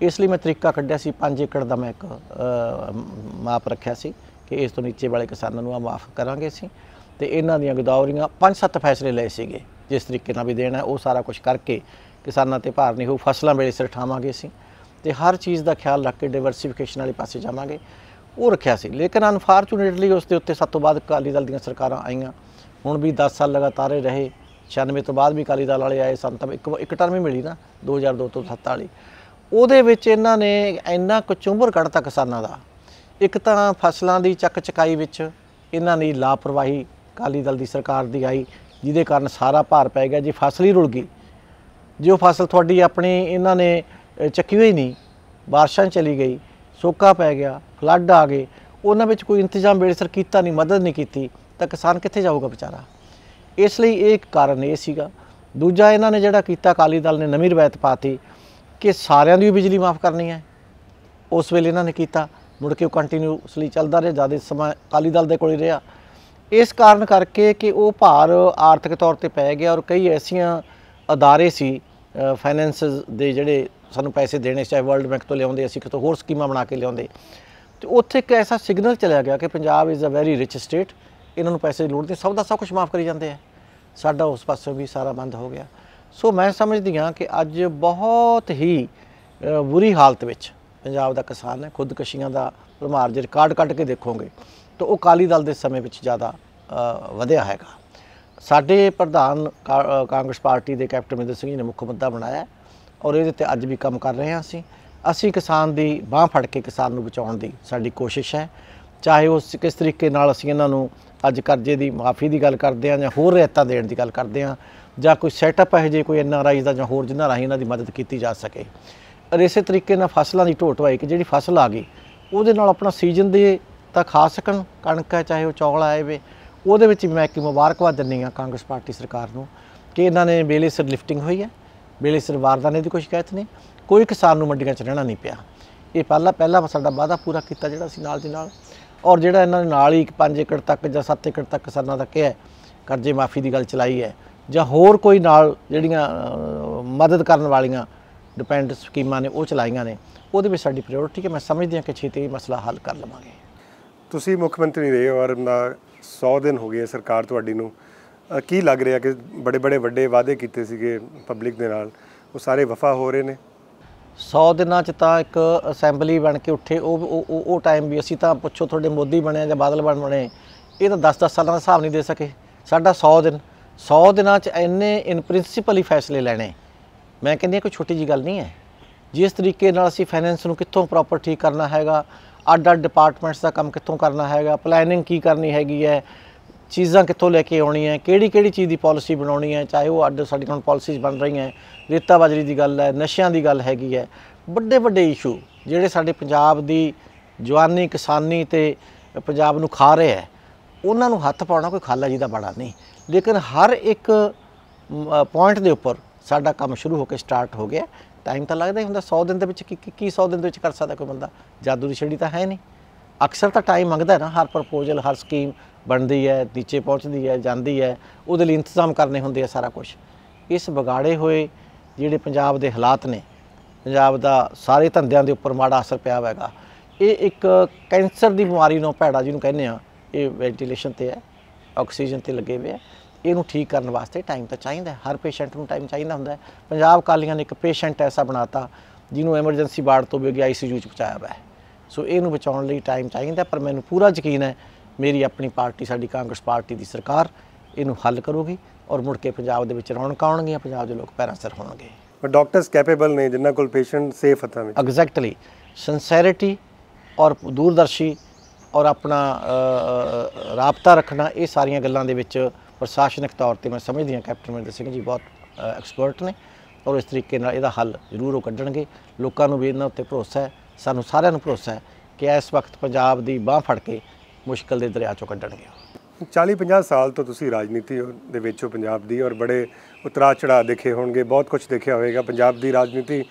ਇਸ ਲਈ ਮੈਂ ਤਰੀਕਾ ਕੱਢਿਆ ਸੀ 5 ਏਕੜ ਦਾ ਮੈਂ ਇੱਕ ਮਾਪ ਰੱਖਿਆ ਸੀ ਕਿ ਇਸ ਤੋਂ ਨੀਚੇ ਵਾਲੇ ਕਿਸਾਨਾਂ ਨੂੰ ਆ ਮਾਫ ਕਰਾਂਗੇ ਅਸੀਂ ਤੇ ਇਹਨਾਂ ਦੀਆਂ ਗਦਾਵਰੀਆਂ 5-7 ਫੈਸਲੇ ਲਏ ਸੀਗੇ ਜਿਸ ਤਰੀਕੇ ਨਾਲ ਵੀ ਦੇਣਾ ਉਹ ਸਾਰਾ ਕੁਝ ਕਰਕੇ ਕਿਸਾਨਾਂ ਤੇ ਭਾਰ ਨਹੀਂ ਹੋ ਫਸਲਾਂ ਵੇਲੇ ਸਿਰ ਠਾਵਾਂਗੇ ਅਸੀਂ ਤੇ ਹਰ ਚੀਜ਼ ਦਾ ਖਿਆਲ ਰੱਖ ਕੇ ਡਾਈਵਰਸਿਫਿਕੇਸ਼ਨ ਵਾਲੇ ਪਾਸੇ ਜਾਵਾਂਗੇ ਉਹ ਰੱਖਿਆ ਸੀ ਲੇਕਿਨ ਅਨਫੋਰਚੂਨੇਟਲੀ ਉਸ ਦੇ ਉੱਤੇ ਸਭ ਤੋਂ ਬਾਅਦ ਅਕਾਲੀ ਦਲ ਦੀਆਂ ਸਰਕਾਰਾਂ ਆਈਆਂ ਹੁਣ ਵੀ 10 ਸਾਲ ਲਗਾਤਾਰ ਰਹੇ 96 ਤੋਂ ਬਾਅਦ ਵੀ ਅਕਾਲੀ ਦਲ ਵਾਲੇ ਆਏ ਸਨ ਤਾਂ ਇੱਕ ਇੱਕ ਟਰਮ ਹੀ ਮਿਲੀ ਨਾ 2002 ਤੋਂ 7 ਵਾਲੀ ਉਹਦੇ ਵਿੱਚ ਇਹਨਾਂ ਨੇ ਇੰਨਾ ਕਚੂੰਬਰ ਕੱਢਤਾ ਕਿਸਾਨਾਂ ਦਾ ਇੱਕ ਤਾਂ ਫਸਲਾਂ ਦੀ ਚੱਕ ਚਕਾਈ ਵਿੱਚ ਇਹਨਾਂ ਦੀ ਲਾਪਰਵਾਹੀ ਅਕਾਲੀ ਦਲ ਦੀ ਸਰਕਾਰ ਦੀ ਆਈ ਜਿਹਦੇ ਕਾਰਨ ਸਾਰਾ ਭਾਰ ਪੈ ਗਿਆ ਜੀ ਫਸਲ ਹੀ ਰੁਲ ਗਈ ਜੋ ਫਸਲ ਤੁਹਾਡੀ ਆਪਣੀ ਇਹਨਾਂ ਨੇ ਚੱਕੀ ਹੋਈ ਨਹੀਂ ਬਾਰਿਸ਼ਾਂ ਚਲੀ ਗਈ ਸੋਕਾ ਪੈ ਗਿਆ ਫਲੱਡ ਆ ਗਏ ਉਹਨਾਂ ਵਿੱਚ ਕੋਈ ਇੰਤਜ਼ਾਮ ਸਰ ਕੀਤਾ ਨਹੀਂ ਮਦਦ ਨਹੀਂ ਕੀਤੀ ਤਾਂ ਕਿਸਾਨ ਕਿੱਥੇ ਜਾਊਗਾ ਵਿਚਾਰਾ ਇਸ ਲਈ ਇਹ ਇੱਕ ਕਾਰਨ ਇਹ ਸੀਗਾ ਦੂਜਾ ਇਹਨਾਂ ਨੇ ਜਿਹੜਾ ਕੀਤਾ ਕਾਲੀ ਦਲ ਨੇ ਨਵੀਂ ਰਵਾਇਤ ਪਾਤੀ ਕਿ ਸਾਰਿਆਂ ਦੀ ਬਿਜਲੀ ਮਾਫ ਕਰਨੀ ਹੈ ਉਸ ਵੇਲੇ ਇਹਨਾਂ ਨੇ ਕੀਤਾ ਮੁੜ ਕੇ ਉਹ ਕੰਟੀਨਿਊਸਲੀ ਚੱਲਦਾ ਰਿਹਾ ਜਿਆਦਾ ਸਮਾਂ ਕਾਲੀ ਦਲ ਦੇ ਕੋਲ ਹੀ ਰਿਹਾ ਇਸ ਕਾਰਨ ਕਰਕੇ ਕਿ ਉਹ ਭਾਰ ਆਰਥਿਕ ਤੌਰ ਤੇ ਪੈ ਗਿਆ ਔਰ ਕਈ ਐਸੀਆਂ ਅਦਾਰੇ ਸੀ ਫਾਈਨੈਂਸਸ ਦੇ ਜਿਹੜੇ ਸਾਨੂੰ ਪੈਸੇ ਦੇਣੇ ਚਾਹੇ ਵਰਲਡ ਬੈਂਕ ਤੋਂ ਲਿਆਉਂਦੇ ਅਸੀਂ ਕਿਤੋਂ ਹੋਰ ਸਕੀਮਾਂ ਬਣਾ ਕੇ ਲਿਆਉਂਦੇ ਤੇ ਉੱਥੇ ਇੱਕ ਐਸਾ ਸਿਗਨਲ ਚਲਿਆ ਗਿਆ ਕਿ Punjab is a very rich state ਇਹਨਾਂ ਨੂੰ ਪੈਸੇ ਦੀ ਲੋੜ ਨਹੀਂ ਸਭ ਦਾ ਸਭ ਕੁਝ ਮਾਫ ਕਰੀ ਜਾਂਦੇ ਆ ਸਾਡਾ ਉਸ ਪਾਸੋਂ ਵੀ ਸਾਰਾ ਬੰਦ ਹੋ ਗਿਆ ਸੋ ਮੈਂ ਸਮਝਦੀ ਹਾਂ ਕਿ ਅੱਜ ਬਹੁਤ ਹੀ ਬੁਰੀ ਹਾਲਤ ਵਿੱਚ ਪੰਜਾਬ ਦਾ ਕਿਸਾਨ ਹੈ ਖੁਦਕਸ਼ੀਆਂ ਦਾ ਪਰਮਾਰ ਜੇ ਰਿਕਾਰਡ ਕੱਟ ਕੇ ਦੇਖੋਗੇ ਤਾਂ ਉਹ ਕਾਲੀ ਦਲ ਦੇ ਸਮੇਂ ਵਿੱਚ ਜ਼ਿਆਦਾ ਵਧਿਆ ਹੈਗਾ ਸਾਡੇ ਪ੍ਰਧਾਨ ਕਾਂਗਰਸ ਪਾਰਟੀ ਦੇ ਕੈਪਟਨ ਮਿੰਦਰ ਸਿੰਘ ਜੀ ਨੇ ਮੁੱਖ ਮੁੱਦਾ ਬਣਾਇਆ ਔਰ ਇਹਦੇ ਤੇ ਅੱਜ ਵੀ ਕੰਮ ਕਰ ਰਹੇ ਹਾਂ ਅਸੀਂ ਅਸੀਂ ਕਿਸਾਨ ਦੀ ਬਾਹ ਫੜ ਕੇ ਕਿਸਾਨ ਨੂੰ ਬਚਾਉਣ ਦੀ ਸਾਡੀ ਕੋਸ਼ਿਸ਼ ਹੈ ਚਾਹੇ ਉਸ ਕਿਸ ਤਰੀਕੇ ਨਾਲ ਅਸੀਂ ਇਹਨਾਂ ਨੂੰ ਅੱਜ ਕਰਜ਼ੇ ਦੀ ਮਾਫੀ ਦੀ ਗੱਲ ਕਰਦੇ ਆ ਜਾਂ ਹੋਰ ਰਿਆਇਤਾਂ ਦੇਣ ਦੀ ਗੱਲ ਕਰਦੇ ਆ ਜਾਂ ਕੋਈ ਸੈਟਅਪ ਹੈ ਜੇ ਕੋਈ ਐਨਆਰਆਈ ਦਾ ਜਾਂ ਹੋਰ ਜਿੰਨਾ ਰਾਹੀਂ ਇਹਨਾਂ ਦੀ ਮਦਦ ਕੀਤੀ ਜਾ ਸਕੇ ਔਰ ਇਸੇ ਤਰੀਕੇ ਨਾਲ ਫਸਲਾਂ ਦੀ ਢੋਟਵਾਈ ਕਿ ਜਿਹੜੀ ਫਸਲ ਆ ਗਈ ਉਹਦੇ ਨਾਲ ਆਪਣਾ ਸੀਜ਼ਨ ਦੇ ਤਾਂ ਖਾ ਸਕਣ ਕਣਕ ਹੈ ਚਾਹੇ ਉਹ ਚੌਲ ਆਏ ਵੇ ਉਹਦੇ ਵਿੱਚ ਮੈਂ ਇੱਕ ਮੁਬਾਰਕਬਾਦ ਦਿੰਨੀ ਆ ਕਾਂਗਰਸ ਪਾਰਟੀ ਸਰਕਾਰ ਨੂੰ ਕਿ ਇਹਨਾਂ ਨੇ ਵੇਲੇ ਸਿਰ ਲਿਫਟਿੰਗ ਹੋਈ ਹੈ ਵੇਲੇ ਸਿਰ ਵਾਰਦਾਨੇ ਦੀ ਕੋਈ ਸ਼ਿਕਾਇਤ ਨਹੀਂ ਕੋਈ ਕਿਸਾਨ ਨੂੰ ਮੰਡੀਆਂ 'ਚ ਰਹਿਣਾ ਨਹੀਂ ਪਿਆ ਇਹ ਪਹਿਲਾ ਪਹਿਲਾ ਸਾਡਾ ਵਾਅਦਾ ਪੂਰਾ ਕੀਤਾ ਜਿਹੜਾ ਅਸੀਂ ਨਾਲ ਦੀ ਨਾਲ ਔਰ ਜਿਹੜਾ ਇਹਨਾਂ ਨੇ ਨਾਲ ਹੀ 5 ਏਕੜ ਤੱਕ ਜਾਂ 7 ਏਕੜ ਤੱਕ ਕਿਸਾਨਾਂ ਦਾ ਕਿਹਾ ਕਰਜ਼ੇ ਮਾਫੀ ਦੀ ਗੱਲ ਚਲਾਈ ਹੈ ਜਾਂ ਹੋਰ ਕੋਈ ਨਾਲ ਜਿਹੜੀਆਂ ਮਦਦ ਕਰਨ ਵਾਲੀਆਂ ਡਿਪੈਂਡ ਸਕੀਮਾਂ ਨੇ ਉਹ ਚਲਾਈਆਂ ਨੇ ਉਹਦੇ ਵਿੱਚ ਸਾਡੀ ਪ੍ਰਾਇੋਰਟੀ ਹੈ ਮੈਂ ਸਮਝਦੀ ਹਾਂ ਕਿ ਛੇਤੀ ਮਸਲਾ ਹੱਲ ਕਰ ਲਵਾਂਗੇ ਤੁਸੀਂ ਮੁੱਖ ਮੰਤਰੀ ਰਹੇ ਔਰ 100 ਦਿਨ ਹੋ ਗਏ ਸਰਕਾਰ ਤੁਹਾਡੀ ਨੂੰ ਕੀ ਲੱਗ ਰਿਹਾ ਕਿ ਬੜੇ ਬੜੇ ਵੱਡੇ ਵਾਅਦੇ ਕੀਤੇ ਸੀਗੇ ਪਬਲਿਕ ਦੇ ਨਾਲ ਉਹ ਸਾਰੇ ਵਫਾ ਹੋ ਰਹੇ ਨੇ 100 ਦਿਨਾਂ ਚ ਤਾਂ ਇੱਕ ਅਸੈਂਬਲੀ ਬਣ ਕੇ ਉੱਠੇ ਉਹ ਉਹ ਟਾਈਮ ਵੀ ਅਸੀਂ ਤਾਂ ਪੁੱਛੋ ਤੁਹਾਡੇ ਮੋਦੀ ਬਣਿਆ ਜਾਂ ਬਾਦਲ ਬਣ ਬਣੇ ਇਹ ਤਾਂ 10-10 ਸਾਲਾਂ ਦਾ ਹਿਸਾਬ ਨਹੀਂ ਦੇ ਸਕੇ ਸਾਡਾ 100 ਦਿਨ 100 ਦਿਨਾਂ ਚ ਇੰਨੇ ਇਨ ਪ੍ਰਿੰਸੀਪਲ ਹੀ ਫੈਸਲੇ ਲੈਣੇ ਮੈਂ ਕਹਿੰਦੀ ਕੋਈ ਛੋਟੀ ਜੀ ਗੱਲ ਨਹੀਂ ਹੈ ਜਿਸ ਤਰੀਕੇ ਨਾਲ ਅਸੀਂ ਫਾਈਨੈਂਸ ਨੂੰ ਕਿੱਥੋਂ ਪ੍ਰੋਪਰ ਠੀਕ ਕਰਨਾ ਹੈਗਾ ਅੱਡ-ਅੱਡ ਡਿਪਾਰਟਮੈਂਟਸ ਦਾ ਕੰਮ ਕਿੱਥੋਂ ਕਰਨਾ ਹੈਗਾ ਪਲੈਨਿੰਗ ਕੀ ਕਰਨੀ ਹੈਗੀ ਹੈ ਚੀਜ਼ਾਂ ਕਿੱਥੋਂ ਲੈ ਕੇ ਆਉਣੀ ਹੈ ਕਿਹੜੀ ਕਿਹੜੀ ਚੀਜ਼ ਦੀ ਪਾਲਿਸੀ ਬਣਾਉਣੀ ਹੈ ਚਾਹੇ ਉਹ ਅੱਡ ਸਾਡੇ ਕੋਲ ਪਾਲਿਸੀਜ਼ ਬਣ ਰਹੀਆਂ ਰੇਤਾ ਬਾਜਰੀ ਦੀ ਗੱਲ ਹੈ ਨਸ਼ਿਆਂ ਦੀ ਗੱਲ ਹੈਗੀ ਹੈ ਵੱਡੇ ਵੱਡੇ ਇਸ਼ੂ ਜਿਹੜੇ ਸਾਡੇ ਪੰਜਾਬ ਦੀ ਜਵਾਨੀ ਕਿਸਾਨੀ ਤੇ ਪੰਜਾਬ ਨੂੰ ਖਾ ਰਿਹਾ ਹੈ ਉਹਨਾਂ ਨੂੰ ਹੱਥ ਪਾਉਣਾ ਕੋਈ ਖਾਲਾ ਜੀ ਦਾ ਬੜਾ ਨਹੀਂ ਲੇਕਿਨ ਹਰ ਇੱਕ ਪੁਆਇੰਟ ਦੇ ਉੱਪਰ ਸਾਡਾ ਕੰਮ ਸ਼ੁਰੂ ਹੋ ਕੇ ਸਟਾਰਟ ਹੋ ਗਿਆ ਟਾਈਮ ਤਾਂ ਲੱਗਦਾ ਹੀ ਹੁੰਦਾ 100 ਦਿਨ ਦੇ ਵਿੱਚ ਕੀ ਕੀ 100 ਦਿਨ ਦੇ ਵਿੱਚ ਕਰ ਸਕਦਾ ਕੋਈ ਬੰਦਾ ਜਾਦੂ ਦੀ ਛੜੀ ਤਾਂ ਹੈ ਨਹੀਂ ਅਕਸਰ ਤਾਂ ਟਾਈਮ ਮੰਗਦਾ ਹੈ ਨਾ ਹਰ ਪ੍ਰਪੋਜ਼ਲ ਹਰ ਸਕੀਮ ਬਣਦੀ ਹੈ ਨੀਚੇ ਪਹੁੰਚਦੀ ਹੈ ਜਾਂਦੀ ਹੈ ਉਹਦੇ ਲਈ ਇੰਤਜ਼ਾਮ ਕਰਨੇ ਹੁੰਦੇ ਆ ਸਾਰਾ ਕੁਝ ਇਸ ਵਿਗਾੜੇ ਹੋਏ ਜਿਹੜੇ ਪੰਜਾਬ ਦੇ ਹਾਲਾਤ ਨੇ ਪੰਜਾਬ ਦਾ ਸਾਰੇ ਧੰਦਿਆਂ ਦੇ ਉੱਪਰ ਮਾੜਾ ਅਸਰ ਪਿਆ ਹੋਇਆਗਾ ਇਹ ਇੱਕ ਕੈਂਸਰ ਦੀ ਬਿਮਾਰੀ ਨੂੰ ਭੈੜਾ ਜਿਹਨੂੰ ਕਹਿੰਦੇ ਆ ਇਹ ਵੈਂਟੀਲੇਸ਼ਨ ਤੇ ਹੈ ਆਕਸੀਜਨ ਤੇ ਲੱਗੇ ਹੋਏ ਆ ਇਹਨੂੰ ਠੀਕ ਕਰਨ ਵਾਸਤੇ ਟਾਈਮ ਤਾਂ ਚਾਹੀਦਾ ਹਰ ਪੇਸ਼ੈਂਟ ਨੂੰ ਟਾਈਮ ਚਾਹੀਦਾ ਹੁੰਦਾ ਪੰਜਾਬ ਕਾਲੀਆਂ ਨੇ ਇੱਕ ਪੇਸ਼ੈਂਟ ਐਸਾ ਬਣਾਤਾ ਜਿਹਨੂੰ ਐਮਰਜੈਂਸੀ ਵਾਰਡ ਤੋਂ ਵੀ ਆਈਸੀਯੂ ਚ ਪਹੁੰਚਾਇਆ ਹੋਇਆ ਸੋ ਇਹਨੂੰ ਬਚਾਉਣ ਲਈ ਟਾਈਮ ਚਾਹੀਦਾ ਪਰ ਮੈਨੂੰ ਪੂਰਾ ਯਕੀਨ ਹੈ ਮੇਰੀ ਆਪਣੀ ਪਾਰਟੀ ਸਾਡੀ ਕਾਂਗਰਸ ਪਾਰਟੀ ਦੀ ਸਰਕਾਰ ਇਹਨੂੰ ਹੱਲ ਕਰੂਗੀ ਔਰ ਮੁੜ ਕੇ ਪੰਜਾਬ ਦੇ ਵਿੱਚ ਰੌਣਕ ਆਉਣਗੀਆਂ ਪੰਜਾਬ ਦੇ ਲੋਕ ਪੈਰਾਂ ਸਰ ਹੋਣਗੇ ਪਰ ਡਾਕਟਰਸ ਕੈਪੇਬਲ ਨੇ ਜਿੰਨਾ ਕੋਲ ਪੇਸ਼ੈਂਟ ਸੇਫ ਹੱਥਾਂ ਵਿੱਚ ਐਗਜ਼ੈਕਟਲੀ ਸਿੰਸੈਰਿਟੀ ਔਰ ਦੂਰਦਰਸ਼ੀ ਔਰ ਆਪਣਾ ਰابطਾ ਰੱਖਣਾ ਇਹ ਸਾਰੀਆਂ ਗੱਲਾਂ ਦੇ ਵਿੱਚ ਪ੍ਰਸ਼ਾਸਨਿਕ ਤੌਰ ਤੇ ਮੈਂ ਸਮਝਦੀ ਹਾਂ ਕੈਪਟਨ ਮਹਿੰਦਰ ਸਿੰਘ ਜੀ ਬਹੁਤ ਐਕਸਪਰਟ ਨੇ ਔਰ ਇਸ ਤਰੀਕੇ ਨਾਲ ਇਹਦਾ ਹੱਲ ਜ਼ਰੂਰ ਉਹ ਕੱਢਣਗੇ ਲੋਕਾਂ ਨੂੰ ਵੀ ਇਹਨਾਂ ਉੱਤੇ ਭਰੋਸਾ ਹੈ ਸਾਨੂੰ ਸਾਰਿਆਂ ਨੂੰ ਭਰੋਸਾ ਹੈ ਕਿ ਇਸ ਵਕਤ ਪੰਜਾਬ ਦੀ ਬਾਹ ਫੜ ਕੇ ਮੁਸ਼ਕਲ ਦੇ ਦਰਿਆ ਚੋਂ ਕੱਢਣਗੇ 40-50 ਸਾਲ ਤੋਂ ਤੁਸੀਂ ਰਾਜਨੀਤੀ ਦੇ ਵਿੱਚੋਂ ਪੰਜਾਬ ਦੀ ਔਰ ਬੜੇ ਉਤਰਾ ਚੜਾ ਦੇਖੇ ਹੋਣਗੇ ਬਹੁਤ ਕੁਝ ਦੇਖਿਆ ਹੋਵੇਗਾ ਪੰਜਾਬ ਦੀ ਰਾਜਨੀਤੀ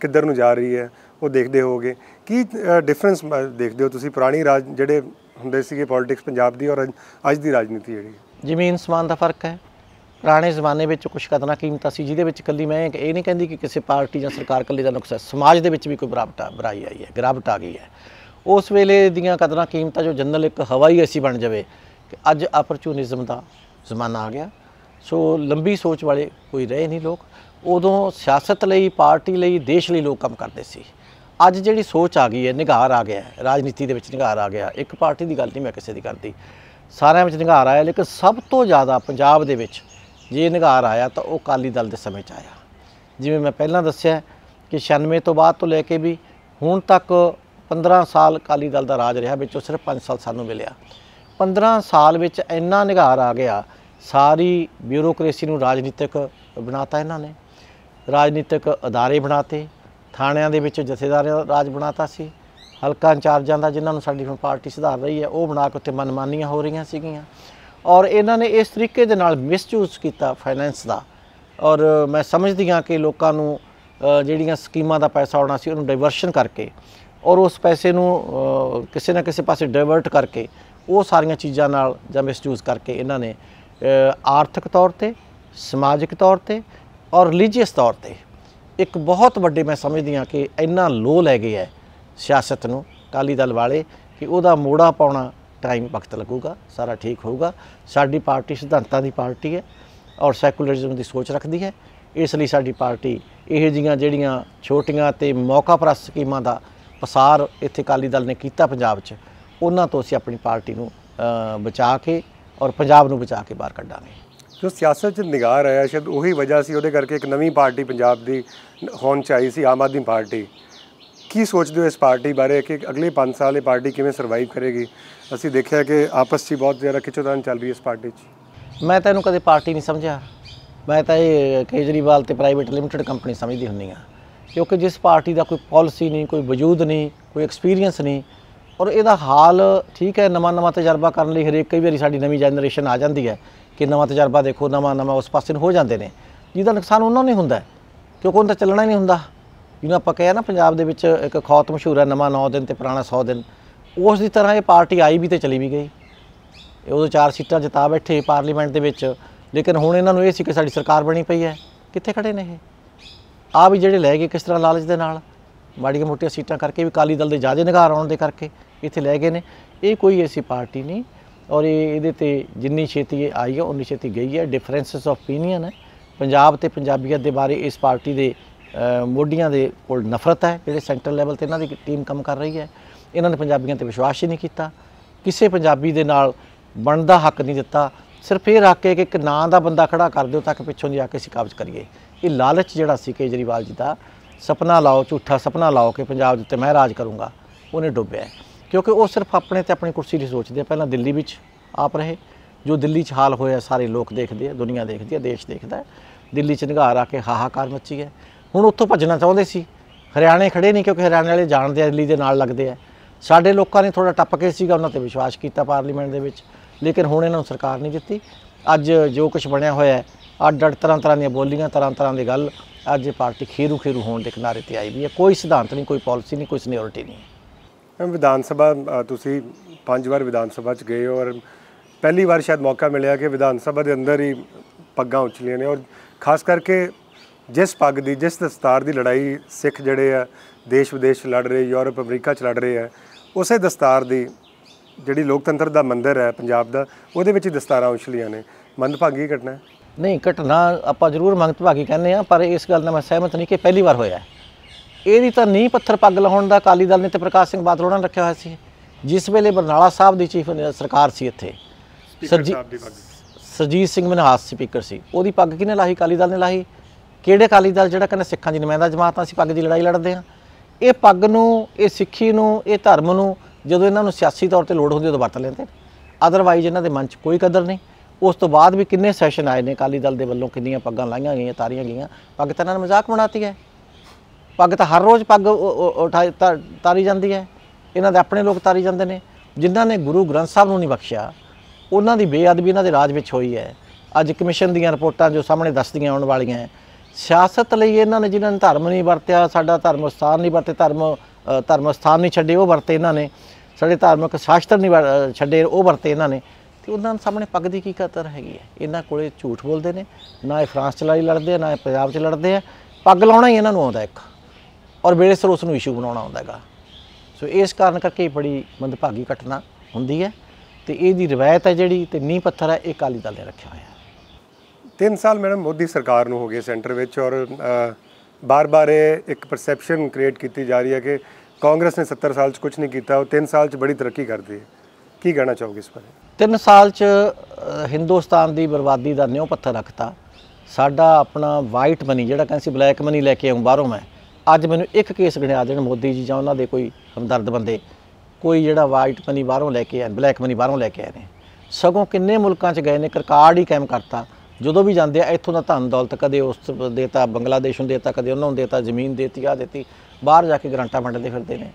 ਕਿੱਧਰ ਨੂੰ ਜਾ ਰਹੀ ਹੈ ਉਹ ਦੇਖਦੇ ਹੋਗੇ ਕੀ ਡਿਫਰੈਂਸ ਦੇਖਦੇ ਹੋ ਤੁਸੀਂ ਪੁਰਾਣੀ ਰਾਜ ਜਿਹੜੇ ਹੁੰਦੇ ਸੀਗੇ ਪੋਲਿਟਿਕਸ ਪੰਜਾਬ ਦੀ ਔਰ ਅੱਜ ਦੀ ਰਾਜਨੀਤੀ ਜਿਹੜੀ ਜ਼ਮੀਨ ਸਮਾਨ ਦਾ ਫਰਕ ਹੈ ਪੁਰਾਣੇ ਜ਼ਮਾਨੇ ਵਿੱਚ ਕੁਝ ਕਦਨਾ ਕੀਮਤਾਂ ਸੀ ਜਿਹਦੇ ਵਿੱਚ ਕੱਲੀ ਮੈਂ ਇਹ ਨਹੀਂ ਕਹਿੰਦੀ ਕਿ ਕਿਸੇ ਪਾਰਟੀ ਜਾਂ ਸਰਕਾਰ ਕੱਲੀ ਦਾ ਨੁਕਸਾਨ ਸਮਾਜ ਦੇ ਵਿੱਚ ਵੀ ਕੋਈ ਬਰਾਬਟਾ ਬਰਾਈ ਆਈ ਹੈ ਗਰਾਬਟ ਆ ਗਈ ਹੈ ਉਸ ਵੇਲੇ ਦੀਆਂ ਕਦਰਾਂ ਕੀਮਤਾਂ ਜੋ ਜਨਰਲ ਇੱਕ ਹਵਾਈ ਐਸੀ ਬਣ ਜਾਵੇ ਕਿ ਅੱਜ ਆਪਰਚੂਨਿਜ਼ਮ ਦਾ ਜ਼ਮਾਨਾ ਆ ਗਿਆ ਸੋ ਲੰਬੀ ਸੋਚ ਵਾਲੇ ਕੋਈ ਰਹੇ ਨਹੀਂ ਲੋਕ ਉਦੋਂ ਸਿਆਸਤ ਲਈ ਪਾਰਟੀ ਲਈ ਦੇਸ਼ ਲਈ ਲੋਕ ਕੰਮ ਕਰਦੇ ਸੀ ਅੱਜ ਜਿਹੜੀ ਸੋਚ ਆ ਗਈ ਹੈ ਨਿਗਾਰ ਆ ਗਿਆ ਰਾਜਨੀਤੀ ਦੇ ਵਿੱਚ ਨਿਗਾਰ ਆ ਗਿਆ ਇੱਕ ਪਾਰਟੀ ਦੀ ਗੱਲ ਨਹੀਂ ਮੈਂ ਕਿਸੇ ਦੀ ਕਰਦੀ ਸਾਰਿਆਂ ਵਿੱਚ ਨਿਗਾਰ ਆਇਆ ਲੇਕਿਨ ਸਭ ਤੋਂ ਜ਼ਿਆਦਾ ਪੰਜਾਬ ਦੇ ਵਿੱਚ ਜੇ ਨਿਗਾਰ ਆਇਆ ਤਾਂ ਉਹ ਕਾਲੀ ਦਲ ਦੇ ਸਮੇਂ 'ਚ ਆਇਆ ਜਿਵੇਂ ਮੈਂ ਪਹਿਲਾਂ ਦੱਸਿਆ ਕਿ 96 ਤੋਂ ਬਾਅਦ ਤੋਂ ਲੈ ਕੇ ਵੀ ਹੁਣ ਤੱਕ 15 ਸਾਲ ਕਾਲੀ ਦਲ ਦਾ ਰਾਜ ਰਿਹਾ ਵਿੱਚੋਂ ਸਿਰਫ 5 ਸਾਲ ਸਾਨੂੰ ਮਿਲਿਆ 15 ਸਾਲ ਵਿੱਚ ਇੰਨਾ ਨਿਗਾਰ ਆ ਗਿਆ ਸਾਰੀ ਬਿਊਰੋਕ੍ਰੇਸੀ ਨੂੰ ਰਾਜਨੀਤਿਕ ਬਣਾਤਾ ਇਹਨਾਂ ਨੇ ਰਾਜਨੀਤਿਕ ਅਦਾਰੇ ਬਣਾਤੇ ਥਾਣਿਆਂ ਦੇ ਵਿੱਚ ਜਥੇਦਾਰਾਂ ਦਾ ਰਾਜ ਬਣਾਤਾ ਸੀ ਹਲਕਾ ਇੰਚਾਰਜਾਂ ਦਾ ਜਿਨ੍ਹਾਂ ਨੂੰ ਸਾਡੀ ਪਾਰਟੀ ਸੁਧਾਰ ਰਹੀ ਹੈ ਉਹ ਬਣਾ ਕੇ ਉੱਤੇ ਮਨਮਾਨੀਆਂ ਹੋ ਰਹੀਆਂ ਸੀਗੀਆਂ ਔਰ ਇਹਨਾਂ ਨੇ ਇਸ ਤਰੀਕੇ ਦੇ ਨਾਲ ਮਿਸਯੂਜ਼ ਕੀਤਾ ਫਾਈਨੈਂਸ ਦਾ ਔਰ ਮੈਂ ਸਮਝਦੀ ਹਾਂ ਕਿ ਲੋਕਾਂ ਨੂੰ ਜਿਹੜੀਆਂ ਸਕੀਮਾਂ ਦਾ ਪੈਸਾ ਆਉਣਾ ਸੀ ਉਹਨੂੰ ਡਾਈਵਰਸ਼ਨ ਕਰਕੇ ਔਰ ਉਸ ਪੈਸੇ ਨੂੰ ਕਿਸੇ ਨਾ ਕਿਸੇ ਪਾਸੇ ਡਾਇਵਰਟ ਕਰਕੇ ਉਹ ਸਾਰੀਆਂ ਚੀਜ਼ਾਂ ਨਾਲ ਜਾਂ ਮਿਸਯੂਜ਼ ਕਰਕੇ ਇਹਨਾਂ ਨੇ ਆਰਥਿਕ ਤੌਰ ਤੇ ਸਮਾਜਿਕ ਤੌਰ ਤੇ ਔਰ ਰਿਲੀਜੀਅਸ ਤੌਰ ਤੇ ਇੱਕ ਬਹੁਤ ਵੱਡੇ ਮੈਂ ਸਮਝਦੀ ਹਾਂ ਕਿ ਇੰਨਾ ਲੋ ਲੈ ਗਏ ਹੈ ਸਿਆਸਤ ਨੂੰ ਕਾਲੀ ਦਲ ਵਾਲੇ ਕਿ ਉਹਦਾ ਮੋੜਾ ਪਾਉਣਾ ਟਾਈਮ ਵਕਤ ਲੱਗੂਗਾ ਸਾਰਾ ਠੀਕ ਹੋਊਗਾ ਸਾਡੀ ਪਾਰਟੀ ਸਿਧਾਂਤਾਂ ਦੀ ਪਾਰਟੀ ਹੈ ਔਰ ਸੈਕੂਲਰਿਜ਼ਮ ਦੀ ਸੋਚ ਰੱਖਦੀ ਹੈ ਇਸ ਲਈ ਸਾਡੀ ਪਾਰਟੀ ਇਹ ਜੀਆਂ ਜਿਹੜੀਆਂ ਛੋਟੀਆਂ ਤੇ ਮੌਕਾ ਪ੍ਰਸਤ ਸਕੀਮਾਂ ਦਾ ਪਸਾਰ ਇੱਥੇ ਕਾਲੀ ਦਲ ਨੇ ਕੀਤਾ ਪੰਜਾਬ 'ਚ ਉਹਨਾਂ ਤੋਂ ਅਸੀਂ ਆਪਣੀ ਪਾਰਟੀ ਨੂੰ ਬਚਾ ਕੇ ਔਰ ਪੰਜਾਬ ਨੂੰ ਬਚਾ ਕੇ ਬਾਹਰ ਕੱਢਾਂਗੇ ਜੋ ਸਿਆਸਤ 'ਚ ਨਿਗਾਹ ਆਇਆ ਸ਼ਾਇਦ ਉਹੀ ਵਜ੍ਹਾ ਸੀ ਉਹਦੇ ਕਰਕੇ ਇੱਕ ਨਵੀਂ ਪਾਰਟੀ ਪੰਜਾਬ ਦੀ ਹੋਣ ਚਾਹੀ ਸੀ ਆਮ ਆਦਮੀ ਪਾਰਟੀ ਕੀ ਸੋਚਦੇ ਹੋ ਇਸ ਪਾਰਟੀ ਬਾਰੇ ਕਿ ਅਗਲੇ 5 ਸਾਲ ਇਹ ਪਾਰਟੀ ਕਿਵੇਂ ਸਰਵਾਈਵ ਕਰੇਗੀ ਅਸੀਂ ਦੇਖਿਆ ਕਿ ਆਪਸ 'ਚ ਬਹੁਤ ਜ਼ਿਆਦਾ ਖਿੱਚੋਤਾਣ ਚੱਲ ਰਹੀ ਇਸ ਪਾਰਟੀ 'ਚ ਮੈਂ ਤਾਂ ਇਹਨੂੰ ਕਦੇ ਪਾਰਟੀ ਨਹੀਂ ਸਮਝਿਆ ਮੈਂ ਤਾਂ ਇਹ ਕੇਜਰੀਵਾਲ ਤੇ ਪ੍ਰਾਈਵੇਟ ਲਿਮਟਿਡ ਕੰਪਨੀ ਸਮਝਦੀ ਹੁੰਨੀ ਆ ਕਿਉਂਕਿ ਜਿਸ ਪਾਰਟੀ ਦਾ ਕੋਈ ਪਾਲਿਸੀ ਨਹੀਂ ਕੋਈ ਵਜੂਦ ਨਹੀਂ ਕੋਈ ਐਕਸਪੀਰੀਅੰਸ ਨਹੀਂ ਔਰ ਇਹਦਾ ਹਾਲ ਠੀਕ ਹੈ ਨਵਾਂ ਨਵਾਂ ਤਜਰਬਾ ਕਰਨ ਲਈ ਹਰੇਕ ਕਈ ਵਾਰੀ ਸਾਡੀ ਨਵੀਂ ਜਨਰੇਸ਼ਨ ਆ ਜਾਂਦੀ ਹੈ ਕਿ ਨਵਾਂ ਤਜਰਬਾ ਦੇਖੋ ਨਵਾਂ ਨਵਾਂ ਉਸ ਪਾਸੇ ਨੂੰ ਹੋ ਜਾਂਦੇ ਨੇ ਜਿਹਦਾ ਨੁਕਸਾਨ ਉਹਨਾਂ ਨੂੰ ਹੁੰਦਾ ਕਿਉਂਕਿ ਉਹਨਾਂ ਦਾ ਚੱਲਣਾ ਹੀ ਨਹੀਂ ਹੁੰਦਾ ਜਿਹਨੂੰ ਆਪਾਂ ਕਹਿਆ ਨਾ ਪੰਜਾਬ ਦੇ ਵਿੱਚ ਇੱਕ ਖੌਤ ਮਸ਼ਹੂਰ ਹੈ ਨਵਾਂ 9 ਦਿਨ ਤੇ ਪੁਰਾਣਾ 100 ਦਿਨ ਉਸ ਦੀ ਤਰ੍ਹਾਂ ਇਹ ਪਾਰਟੀ ਆਈ ਵੀ ਤੇ ਚਲੀ ਵੀ ਗਈ ਇਹ ਉਦੋਂ ਚਾਰ ਸੀਟਾਂ ਜਿਤਾ ਬੈਠੇ ਪਾਰਲੀਮੈਂਟ ਦੇ ਵਿੱਚ ਲੇਕਿਨ ਹੁਣ ਇਹਨਾਂ ਨੂੰ ਇਹ ਸੀ ਕਿ ਸਾਡੀ ਸਰਕਾਰ ਬਣੀ ਪਈ ਹੈ ਕਿੱਥੇ ਖੜੇ ਨੇ ਇਹ ਆ ਵੀ ਜਿਹੜੇ ਲੈ ਗਏ ਕਿਸ ਤਰ੍ਹਾਂ ਲਾਲਚ ਦੇ ਨਾਲ ਮਾੜੀਆਂ ਮੋਟੀਆਂ ਸੀਟਾਂ ਕਰਕੇ ਵੀ ਕਾਲੀ ਦਲ ਦੇ ਜਾਦੇ ਨਿਗਾਰ ਆਉਣ ਦੇ ਕਰਕੇ ਇੱਥੇ ਲੈ ਗਏ ਨੇ ਇਹ ਕੋਈ ਐਸੀ ਪਾਰਟੀ ਨਹੀਂ ਔਰ ਇਹ ਇਹਦੇ ਤੇ ਜਿੰਨੀ ਛੇਤੀ ਆਈ ਹੈ ਉਨੀ ਛੇਤੀ ਗਈ ਹੈ ਡਿਫਰੈਂਸਸ ਆਫ opinion ਹੈ ਪੰਜਾਬ ਤੇ ਪੰਜਾਬੀਅਤ ਦੇ ਬਾਰੇ ਇਸ ਪਾਰਟੀ ਦੇ ਮੋਢੀਆਂ ਦੇ ਕੋਲ ਨਫ਼ਰਤ ਹੈ ਜਿਹੜੇ ਸੈਂਟਰਲ ਲੈਵਲ ਤੇ ਇਹਨਾਂ ਦੀ ਟੀਮ ਕੰਮ ਕਰ ਰਹੀ ਹੈ ਇਹਨਾਂ ਨੇ ਪੰਜਾਬੀਆਂ ਤੇ ਵਿਸ਼ਵਾਸ ਹੀ ਨਹੀਂ ਕੀਤਾ ਕਿਸੇ ਪੰਜਾਬੀ ਦੇ ਨਾਲ ਬਣਦਾ ਹੱਕ ਨਹੀਂ ਦਿੱਤਾ ਸਿਰਫ ਇਹ ਰੱਖ ਕੇ ਕਿ ਇੱਕ ਨਾਂ ਦਾ ਬੰਦਾ ਖੜਾ ਕਰ ਦਿਓ ਤਾਂ ਕਿ ਪਿੱਛੋਂ ਜਾ ਕੇ ਅਸੀਂ ਕਾਬਜ ਕਰੀਏ ਇਹ ਲਾਲਚ ਜਿਹੜਾ ਸੀ ਕੇਜਰੀਵਾਲ ਜੀ ਦਾ ਸਪਨਾ ਲਾਓ ਝੂਠਾ ਸਪਨਾ ਲਾਓ ਕਿ ਪੰਜਾਬ ਦੇ ਉੱਤੇ ਮੈਂ ਰਾਜ ਕਰੂੰਗਾ ਉਹਨੇ ਡੁੱਬਿਆ ਕਿਉਂਕਿ ਉਹ ਸਿਰਫ ਆਪਣੇ ਤੇ ਆਪਣੀ ਕੁਰਸੀ ਦੀ ਸੋਚਦੇ ਆ ਪਹਿਲਾਂ ਦਿੱਲੀ ਵਿੱਚ ਆਪ ਰਹੇ ਜੋ ਦਿੱਲੀ 'ਚ ਹਾਲ ਹੋਇਆ ਸਾਰੇ ਲੋਕ ਦੇਖਦੇ ਆ ਦੁਨੀਆ ਦੇਖਦੀ ਆ ਦੇਸ਼ ਦੇਖਦਾ ਦਿੱਲੀ 'ਚ ਨਿਗਾਰ ਆ ਕੇ ਹਾਹਾਕਾਰ ਮੱਚੀ ਹੈ ਹੁਣ ਉੱਥੋਂ ਭੱਜਣਾ ਚਾਹੁੰਦੇ ਸੀ ਹਰਿਆਣੇ ਖੜੇ ਨਹੀਂ ਕਿਉਂਕਿ ਹਰਿਆਣੇ ਵਾਲੇ ਜਾਣਦੇ ਆ ਦਿੱਲੀ ਦੇ ਨਾਲ ਲੱਗਦੇ ਆ ਸਾਡੇ ਲੋਕਾਂ ਨੇ ਥੋੜਾ ਟੱਪ ਕੇ ਸੀਗਾ ਉਹਨਾਂ ਤੇ ਵਿਸ਼ਵਾਸ ਕੀਤਾ ਪਾਰਲੀਮੈਂਟ ਦੇ ਵਿੱਚ ਲੇਕਿਨ ਹੁਣ ਇਹਨਾਂ ਨੂੰ ਸਰਕਾਰ ਨਹੀਂ ਦਿੱਤੀ ਅੱਜ ਜੋ ਕੁਝ ਬਣਿਆ ਹੋਇਆ ਅੱਡ ਅੱਡ ਤਰ੍ਹਾਂ ਤਰ੍ਹਾਂ ਦੀਆਂ ਬੋਲੀਆਂ ਤਰ੍ਹਾਂ ਤਰ੍ਹਾਂ ਦੀ ਗੱਲ ਅੱਜ ਇਹ ਪਾਰਟੀ ਖੇਰੂ ਖੇਰੂ ਹੋਣ ਦੇ ਕਿਨਾਰੇ ਤੇ ਆਈ ਵੀ ਹੈ ਕੋਈ ਸਿਧਾਂਤ ਨਹੀਂ ਕੋਈ ਪਾਲਿਸੀ ਨਹੀਂ ਕੋਈ ਸਨੀਓਰਿਟੀ ਨਹੀਂ ਵਿਧਾਨ ਸਭਾ ਤੁਸੀਂ ਪੰਜ ਵਾਰ ਵਿਧਾਨ ਸਭਾ ਚ ਗਏ ਹੋ ਔਰ ਪਹਿਲੀ ਵਾਰ ਸ਼ਾਇਦ ਮੌਕਾ ਮਿਲਿਆ ਕਿ ਵਿਧਾਨ ਸਭਾ ਦੇ ਅੰਦਰ ਹੀ ਪੱਗਾਂ ਉੱਚਲੀਆਂ ਨੇ ਔਰ ਖਾਸ ਕਰਕੇ ਜਿਸ ਪੱਗ ਦੀ ਜਿਸ ਦਸਤਾਰ ਦੀ ਲੜਾਈ ਸਿੱਖ ਜਿਹੜੇ ਆ ਦੇਸ਼ ਵਿਦੇਸ਼ ਲੜ ਰਹੇ ਯੂਰਪ ਅਮਰੀਕਾ ਚ ਲੜ ਰਹੇ ਆ ਉਸੇ ਦਸਤਾਰ ਦੀ ਜਿਹੜੀ ਲੋਕਤੰਤਰ ਦਾ ਮੰਦਿਰ ਹੈ ਪੰਜਾਬ ਦਾ ਉਹਦੇ ਵਿੱਚ ਦਸਤਾਰਾਂ ਉੱਚਲੀਆਂ ਨੇ ਮੰਦਭਾਗੀ ਘਟਨਾ ਹੈ ਨਹੀਂ ਘਟਨਾ ਆਪਾਂ ਜ਼ਰੂਰ ਮੰਗਤ ਭਾਗੀ ਕਹਿੰਦੇ ਆ ਪਰ ਇਸ ਗੱਲ ਨਾਲ ਮੈਂ ਸਹਿਮਤ ਨਹੀਂ ਕਿ ਪਹਿਲੀ ਵਾਰ ਹੋਇਆ ਇਹਦੀ ਤਾਂ ਨੀਂਹ ਪੱਥਰ ਪੱਗ ਲਾਉਣ ਦਾ ਅਕਾਲੀ ਦਲ ਨੇ ਤੇ ਪ੍ਰਕਾਸ਼ ਸਿੰਘ ਬਾਦਲ ਉਹਨਾਂ ਨੇ ਰੱਖਿਆ ਹੋਇਆ ਸੀ ਜਿਸ ਵੇਲੇ ਬਰਨਾਲਾ ਸਾਹਿਬ ਦੀ ਚੀਫ ਸਰਕਾਰ ਸੀ ਇੱਥੇ ਸਰਜੀਤ ਸਿੰਘ ਮਨਹਾਸ ਸਪੀਕਰ ਸੀ ਉਹਦੀ ਪੱਗ ਕਿਨੇ ਲਾਹੀ ਅਕਾਲੀ ਦਲ ਨੇ ਲਾਹੀ ਕਿਹੜੇ ਅਕਾਲੀ ਦਲ ਜਿਹੜਾ ਕਹਿੰਦਾ ਸਿੱਖਾਂ ਦੀ ਨੁਮਾਇੰਦਾ ਜਮਾਤ ਸੀ ਪੱਗ ਦੀ ਲੜਾਈ ਲੜਦੇ ਆ ਇਹ ਪੱਗ ਨੂੰ ਇਹ ਸਿੱਖੀ ਨੂੰ ਇਹ ਧਰਮ ਨੂੰ ਜਦੋਂ ਇਹਨਾਂ ਨੂੰ ਸਿਆਸੀ ਤੌਰ ਤੇ ਲੋੜ ਹੁੰਦੀ ਉਦੋਂ ਵਰਤ ਲੈਂਦੇ ਅਦਰਵਾਈਜ਼ ਇਹਨਾਂ ਦੇ ਮਨ 'ਚ ਕੋਈ ਕਦਰ ਨਹੀਂ ਉਸ ਤੋਂ ਬਾਅਦ ਵੀ ਕਿੰਨੇ ਸੈਸ਼ਨ ਆਏ ਨੇ ਕਾਲੀ ਦਲ ਦੇ ਵੱਲੋਂ ਕਿੰਨੀਆਂ ਪੱਗਾਂ ਲਾਈਆਂ ਗਈਆਂ ਤਾਰੀਆਂ ਗਈਆਂ ਪੱਗ ਤਾਂ ਇਹਨਾਂ ਨੇ ਮਜ਼ਾਕ ਬਣਾਤੀ ਹੈ ਪੱਗ ਤਾਂ ਹਰ ਰੋਜ਼ ਪੱਗ ਉਠਾਈ ਤਾਰੀ ਜਾਂਦੀ ਹੈ ਇਹਨਾਂ ਦੇ ਆਪਣੇ ਲੋਕ ਤਾਰੀ ਜਾਂਦੇ ਨੇ ਜਿਨ੍ਹਾਂ ਨੇ ਗੁਰੂ ਗ੍ਰੰਥ ਸਾਹਿਬ ਨੂੰ ਨਹੀਂ ਬਖਸ਼ਿਆ ਉਹਨਾਂ ਦੀ ਬੇਅਦਬੀ ਇਹਨਾਂ ਦੇ ਰਾਜ ਵਿੱਚ ਹੋਈ ਹੈ ਅੱਜ ਕਮਿਸ਼ਨ ਦੀਆਂ ਰਿਪੋਰਟਾਂ ਜੋ ਸਾਹਮਣੇ ਦੱਸਦੀਆਂ ਆਉਣ ਵਾਲੀਆਂ ਹੈ ਸਿਆਸਤ ਲਈ ਇਹਨਾਂ ਨੇ ਜਿਨ੍ਹਾਂ ਨੇ ਧਰਮ ਨਹੀਂ ਵਰਤਿਆ ਸਾਡਾ ਧਰਮ ਸਥਾਨ ਨਹੀਂ ਵਰਤੇ ਧਰਮ ਧਰਮ ਸਥਾਨ ਨਹੀਂ ਛੱਡੇ ਉਹ ਵਰਤੇ ਇਹਨਾਂ ਨੇ ਸਾਡੇ ਧਾਰਮਿਕ ਸ਼ਾਸਤਰ ਨਹੀਂ ਛੱਡੇ ਉਹ ਵਰਤੇ ਇਹਨਾਂ ਨੇ ਤੇ ਉਹਨਾਂ ਸਾਹਮਣੇ ਪੱਗ ਦੀ ਕੀ ਕਤਰ ਹੈਗੀ ਹੈ ਇਹਨਾਂ ਕੋਲੇ ਝੂਠ ਬੋਲਦੇ ਨੇ ਨਾ ਇਹ ਫਰਾਂਸ ਚ ਲੜਾਈ ਲੜਦੇ ਆ ਨਾ ਇਹ ਪੰਜਾਬ ਚ ਲੜਦੇ ਆ ਪੱਗ ਲਾਉਣਾ ਹੀ ਇਹਨਾਂ ਨੂੰ ਆਉਂਦਾ ਇੱਕ ਔਰ ਬੇੜੇ ਸਰ ਉਸ ਨੂੰ ਇਸ਼ੂ ਬਣਾਉਣਾ ਆਉਂਦਾ ਹੈਗਾ ਸੋ ਇਸ ਕਾਰਨ ਕਰਕੇ ਬੜੀ ਮੰਦਭਾਗੀ ਘਟਨਾ ਹੁੰਦੀ ਹੈ ਤੇ ਇਹਦੀ ਰਵਾਇਤ ਹੈ ਜਿਹੜੀ ਤੇ ਨੀ ਪੱਥਰ ਹੈ ਇਹ ਕਾਲੀ ਦਲ ਨੇ ਰੱਖਿਆ ਹੋਇਆ ਹੈ 3 ਸਾਲ ਮੈਡਮ ਮੋਦੀ ਸਰਕਾਰ ਨੂੰ ਹੋ ਗਏ ਸੈਂਟਰ ਵਿੱਚ ਔਰ ਬਾਰ-ਬਾਰ ਇਹ ਇੱਕ ਪਰਸੈਪਸ਼ਨ ਕ੍ਰੀਏਟ ਕੀਤੀ ਜਾ ਰਹੀ ਹੈ ਕਿ ਕਾਂਗਰਸ ਨੇ 70 ਸਾਲ 'ਚ ਕੁਝ ਨਹੀਂ ਕੀਤਾ ਉਹ 3 ਸਾਲ 'ਚ ਬੜੀ ਤਰੱਕੀ ਕਰਦੀ ਹੈ ਕੀ ਕਹਿਣਾ ਚਾਹੋਗੇ ਇਸ ਬਾਰੇ ਤਿੰਨ ਸਾਲ 'ਚ ਹਿੰਦੁਸਤਾਨ ਦੀ ਬਰਬਾਦੀ ਦਾ ਨਿਉ ਪੱਥਰ ਰੱਖਤਾ ਸਾਡਾ ਆਪਣਾ ਵਾਈਟ ਮਨੀ ਜਿਹੜਾ ਕਹਿੰਦੇ ਸੀ ਬਲੈਕ ਮਨੀ ਲੈ ਕੇ ਆਉਂ ਬਾਹਰੋਂ ਮੈਂ ਅੱਜ ਮੈਨੂੰ ਇੱਕ ਕੇਸ ਗਿਣਿਆ ਦੇਣ ਮੋਦੀ ਜੀ ਜਾਂ ਉਹਨਾਂ ਦੇ ਕੋਈ ਹਮਦਰਦ ਬੰਦੇ ਕੋਈ ਜਿਹੜਾ ਵਾਈਟ ਮਨੀ ਬਾਹਰੋਂ ਲੈ ਕੇ ਆਏ ਬਲੈਕ ਮਨੀ ਬਾਹਰੋਂ ਲੈ ਕੇ ਆਏ ਨੇ ਸਗੋਂ ਕਿੰਨੇ ਮੁਲਕਾਂ 'ਚ ਗਏ ਨੇ ਕਰਕਾੜ ਹੀ ਕੰਮ ਕਰਤਾ ਜਦੋਂ ਵੀ ਜਾਂਦੇ ਆ ਇੱਥੋਂ ਦਾ ਧਨ ਦੌਲਤ ਕਦੇ ਉਸ ਦੇਤਾ ਬੰਗਲਾਦੇਸ਼ ਨੂੰ ਦੇਤਾ ਕਦੇ ਉਹਨਾਂ ਨੂੰ ਦੇਤਾ ਜ਼ਮੀਨ ਦੇਤੀ ਆ ਦਿੱਤੀ ਬਾਹਰ ਜਾ ਕੇ ਗਰੰਟਾ ਵੰਡਦੇ ਫਿਰਦੇ ਨੇ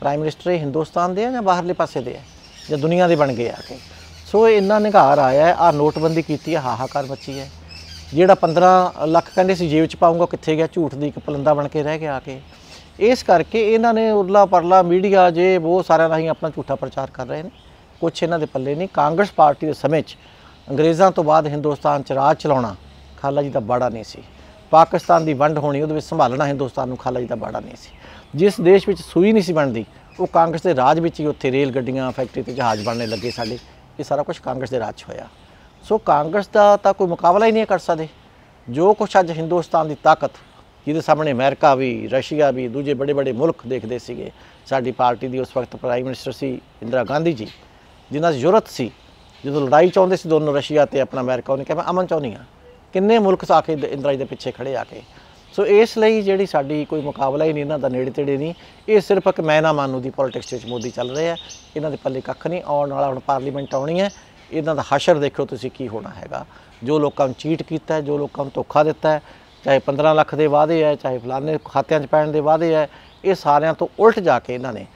ਪ੍ਰਾਈਮ ਮਿਨਿਸਟਰ ਹਿੰਦੁਸਤਾਨ ਦੇ ਆ ਜਾਂ ਬਾਹਰਲੇ ਪਾਸੇ ਦੇ ਆ ਜਾਂ ਦੁਨੀਆ ਦੇ ਬਣ ਗਏ ਆ ਕੇ ਸੋ ਇੰਨਾ ਨਿਘਾਰ ਆਇਆ ਆ ਨੋਟਬੰਦੀ ਕੀਤੀ ਹੈ ਹਾਹਾਕਾਰ ਮੱਚੀ ਹੈ ਜਿਹੜਾ 15 ਲੱਖ ਕਹਿੰਦੇ ਸੀ ਜੇਬ 'ਚ ਪਾਉਂਗਾ ਕਿੱਥੇ ਗਿਆ ਝੂਠ ਦੀ ਇੱਕ ਪਲੰਦਾ ਬਣ ਕੇ ਰਹਿ ਗਿਆ ਆ ਕੇ ਇਸ ਕਰਕੇ ਇਹਨਾਂ ਨੇ ਉਰਲਾ ਪਰਲਾ ਮੀਡੀਆ ਜੇ ਬਹੁਤ ਸਾਰਿਆਂ ਰਾਹੀਂ ਆਪਣਾ ਝੂਠਾ ਪ੍ਰਚਾਰ ਕਰ ਰਹੇ ਨੇ ਕੁਝ ਇਹਨਾਂ ਦੇ ਪੱਲੇ ਨਹੀਂ ਕਾਂਗਰਸ ਪਾਰਟੀ ਦੇ ਸਮੇਂ 'ਚ ਅੰਗਰੇਜ਼ਾਂ ਤੋਂ ਬਾਅਦ ਹਿੰਦੁਸਤਾਨ 'ਚ ਰਾਜ ਚਲਾਉਣਾ ਖਾਲਾ ਜੀ ਦਾ ਬਾੜਾ ਨਹੀਂ ਸੀ ਪਾਕਿਸਤਾਨ ਦੀ ਵੰਡ ਹੋਣੀ ਉਹਦੇ ਵਿੱਚ ਸੰਭਾਲਣਾ ਹਿੰਦੁਸਤਾਨ ਨੂੰ ਖਾਲਾ ਜੀ ਦਾ ਬਾੜਾ ਨਹੀਂ ਸੀ ਜਿਸ ਦੇਸ਼ ਵਿੱਚ ਸੂਈ ਨਹੀਂ ਸੀ ਬਣਦੀ ਉਹ ਕਾਂਗਰਸ ਦੇ ਰਾਜ ਵਿੱਚ ਹੀ ਉੱਥੇ ਰੇਲ ਗੱਡੀਆਂ ਫੈਕਟਰੀ ਤੇ ਜਹਾਜ਼ ਬਣਨੇ ਲੱਗੇ ਸਾਡੇ ਇਹ ਸਾਰਾ ਕੁਝ ਕਾਂਗਰਸ ਦੇ ਰਾਜ ਹੋਇਆ ਸੋ ਕਾਂਗਰਸ ਦਾ ਤਾਂ ਕੋਈ ਮੁਕਾਬਲਾ ਹੀ ਨਹੀਂ ਕਰ ਸਕਦੇ ਜੋ ਕੁਝ ਅੱਜ ਹਿੰਦੁਸਤਾਨ ਦੀ ਤਾਕਤ ਜਿਹਦੇ ਸਾਹਮਣੇ ਅਮਰੀਕਾ ਵੀ ਰਸ਼ੀਆ ਵੀ ਦੂਜੇ ਬੜੇ ਬੜੇ ਮੁਲਕ ਦੇਖਦੇ ਸੀਗੇ ਸਾਡੀ ਪਾਰਟੀ ਦੀ ਉਸ ਵਕਤ ਪ੍ਰਾਈਮ ਮਿਨਿਸਟਰ ਸੀ ਇੰਦਰਾ ਗਾਂਧੀ ਜੀ ਜਿਨ੍ਹਾਂ ਦੀ ਜ਼ਰੂਰਤ ਸੀ ਜਦੋਂ ਲੜਾਈ ਚਾਹੁੰਦੇ ਸੀ ਦੋਨੋਂ ਰਸ਼ੀਆ ਤੇ ਆਪਣਾ ਅਮਰੀਕਾ ਉਹਨੇ ਕਿਹਾ ਮੈਂ ਅਮਨ ਚਾਹੁੰਦੀ ਆ ਕਿੰਨੇ ਮੁਲਕ ਆ ਕੇ ਇੰਦਰਾ ਜੀ ਦੇ ਪਿੱਛੇ ਖੜੇ ਆ ਕੇ ਸੋ ਇਸ ਲਈ ਜਿਹੜੀ ਸਾਡੀ ਕੋਈ ਮੁਕਾਬਲਾ ਹੀ ਨਹੀਂ ਇਹਨਾਂ ਦਾ ਨੇੜੇ ਤੇੜੇ ਨਹੀਂ ਇਹ ਸਿਰਫ ਇੱਕ ਮੈਨਾ ਮਾਨੂ ਦੀ ਪੋਲਿਟਿਕਸ ਵਿੱਚ ਮੋਦੀ ਚੱਲ ਰਹੇ ਆ ਇਹਨਾਂ ਦੇ ਪੱਲੇ ਕੱਖ ਨਹੀਂ ਆਉਣ ਵਾਲਾ ਹੁਣ ਪਾਰਲੀਮੈਂਟ ਆਉਣੀ ਹੈ ਇਹਨਾਂ ਦਾ ਹਸ਼ਰ ਦੇਖੋ ਤੁਸੀਂ ਕੀ ਹੋਣਾ ਹੈਗਾ ਜੋ ਲੋਕਾਂ ਨੂੰ ਚੀਟ ਕੀਤਾ ਜੋ ਲੋਕਾਂ ਨੂੰ ਧੋਖਾ ਦਿੱਤਾ ਚਾਹੇ 15 ਲੱਖ ਦੇ ਵਾਅਦੇ ਆ ਚਾਹੇ ਫਲਾਣੇ ਖਾਤਿਆਂ 'ਚ ਪੈਣ ਦੇ ਵਾਅਦੇ ਆ ਇਹ ਸਾਰਿਆਂ ਤੋਂ ਉਲਟ ਜਾ ਕੇ ਇਹਨਾਂ ਨੇ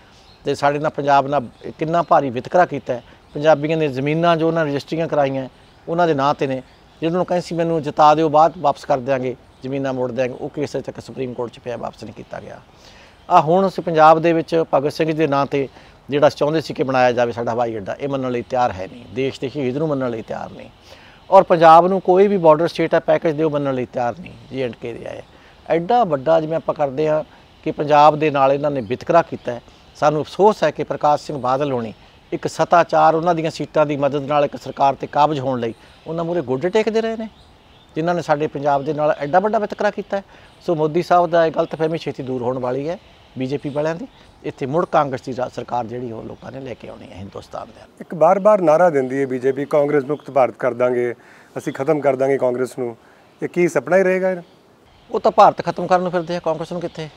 ਤੇ ਸਾਡੇ ਨਾਲ ਪੰਜਾਬ ਨਾਲ ਕਿੰਨਾ ਭਾਰੀ ਵਿਤਕਰਾ ਕੀਤਾ ਪੰਜਾਬੀਆਂ ਦੀਆਂ ਜ਼ਮੀਨਾਂ ਜੋ ਉਹਨਾਂ ਰਜਿਸਟਰੀਆਂ ਕਰਾਈਆਂ ਉਹਨਾਂ ਦੇ ਨਾਂ ਤੇ ਨੇ ਜਿਹਨਾਂ ਨੂੰ ਕਹਿੰਸੀ ਸੀ ਮੈਨੂੰ ਜਿਤਾ ਦਿਓ ਬਾਅਦ ਵਾਪਸ ਕਰ ਦਿਆਂਗੇ ਜ਼ਮੀਨਾਂ ਮੋੜ ਦੇ ਉਹ ਕੇਸ ਤੱਕ ਸੁਪਰੀਮ ਕੋਰਟ 'ਚ ਪਿਆ ਵਾਪਸ ਨਹੀਂ ਕੀਤਾ ਗਿਆ ਆ ਹੁਣ ਅਸੀਂ ਪੰਜਾਬ ਦੇ ਵਿੱਚ ਭਗਤ ਸਿੰਘ ਦੇ ਨਾਂ ਤੇ ਜਿਹੜਾ ਚਾਹੁੰਦੇ ਸੀ ਕਿ ਬਣਾਇਆ ਜਾਵੇ ਸਾਡਾ ਹਵਾਈ ਅੱਡਾ ਇਹ ਮੰਨਣ ਲਈ ਤਿਆਰ ਹੈ ਨਹੀਂ ਦੇਸ਼ ਦੇ ਸ਼ਹੀਦ ਨੂੰ ਮੰਨਣ ਲਈ ਤਿਆਰ ਨਹੀਂ ਔਰ ਪੰਜਾਬ ਨੂੰ ਕੋਈ ਵੀ ਬਾਰਡਰ ਸਟੇਟ ਹੈ ਪੈਕੇਜ ਦਿਓ ਮੰਨਣ ਲਈ ਤਿਆਰ ਨਹੀਂ ਜੀ ਐਂਡ ਕੇ ਦੇ ਆਏ ਐਡਾ ਵੱਡਾ ਜਿਵੇਂ ਆਪਾਂ ਕਰਦੇ ਆ ਕਿ ਪੰਜਾਬ ਦੇ ਨਾਲ ਇਹਨਾਂ ਨੇ ਵਿਤਕਰਾ ਕੀਤਾ ਸਾਨੂੰ ਅਫਸੋਸ ਹੈ ਕਿ ਪ੍ਰਕਾਸ਼ ਸਿੰਘ ਬਾਦਲ ਹੋਣੀ ਇੱਕ ਸਤਾਚਾਰ ਉਹਨਾਂ ਦੀਆਂ ਸੀਟਾਂ ਦੀ ਮਦਦ ਨਾਲ ਇੱਕ ਸਰਕਾਰ ਤੇ ਕਾਬਜ ਹੋਣ ਲਈ ਉਹਨਾਂ ਮੂਰੇ ਗੁੱਡ ਟੇਕਦੇ ਰਹੇ ਨੇ ਜਿਨ੍ਹਾਂ ਨੇ ਸਾਡੇ ਪੰਜਾਬ ਦੇ ਨਾਲ ਐਡਾ ਵੱਡਾ ਵਿਤਕਰਾ ਕੀਤਾ ਸੋ ਮੋਦੀ ਸਾਹਿਬ ਦਾ ਇਹ ਗਲਤਫਹਿਮੀ ਛੇਤੀ ਦੂਰ ਹੋਣ ਵਾਲੀ ਹੈ ਬੀਜੇਪੀ ਵਾਲਿਆਂ ਦੀ ਇੱਥੇ ਮੁੜ ਕਾਂਗਰਸ ਦੀ ਸਰਕਾਰ ਜਿਹੜੀ ਉਹ ਲੋਕਾਂ ਨੇ ਲੈ ਕੇ ਆਉਣੀ ਹੈ ਹਿੰਦੁਸਤਾਨ ਦੇ ਇੱਕ ਬਾਰ-ਬਾਰ ਨਾਰਾ ਦਿੰਦੀ ਹੈ ਬੀਜੇਪੀ ਕਾਂਗਰਸ ਮੁਕਤ ਭਾਰਤ ਕਰ ਦਾਂਗੇ ਅਸੀਂ ਖਤਮ ਕਰ ਦਾਂਗੇ ਕਾਂਗਰਸ ਨੂੰ ਇਹ ਕੀ ਸੁਪਨਾ ਹੀ ਰਹੇਗਾ ਉਹ ਤਾਂ ਭਾਰਤ ਖਤਮ ਕਰਨ ਨੂੰ ਫਿਰਦੇ ਆ ਕਾਂਗਰਸ ਨੂੰ ਕਿੱਥੇ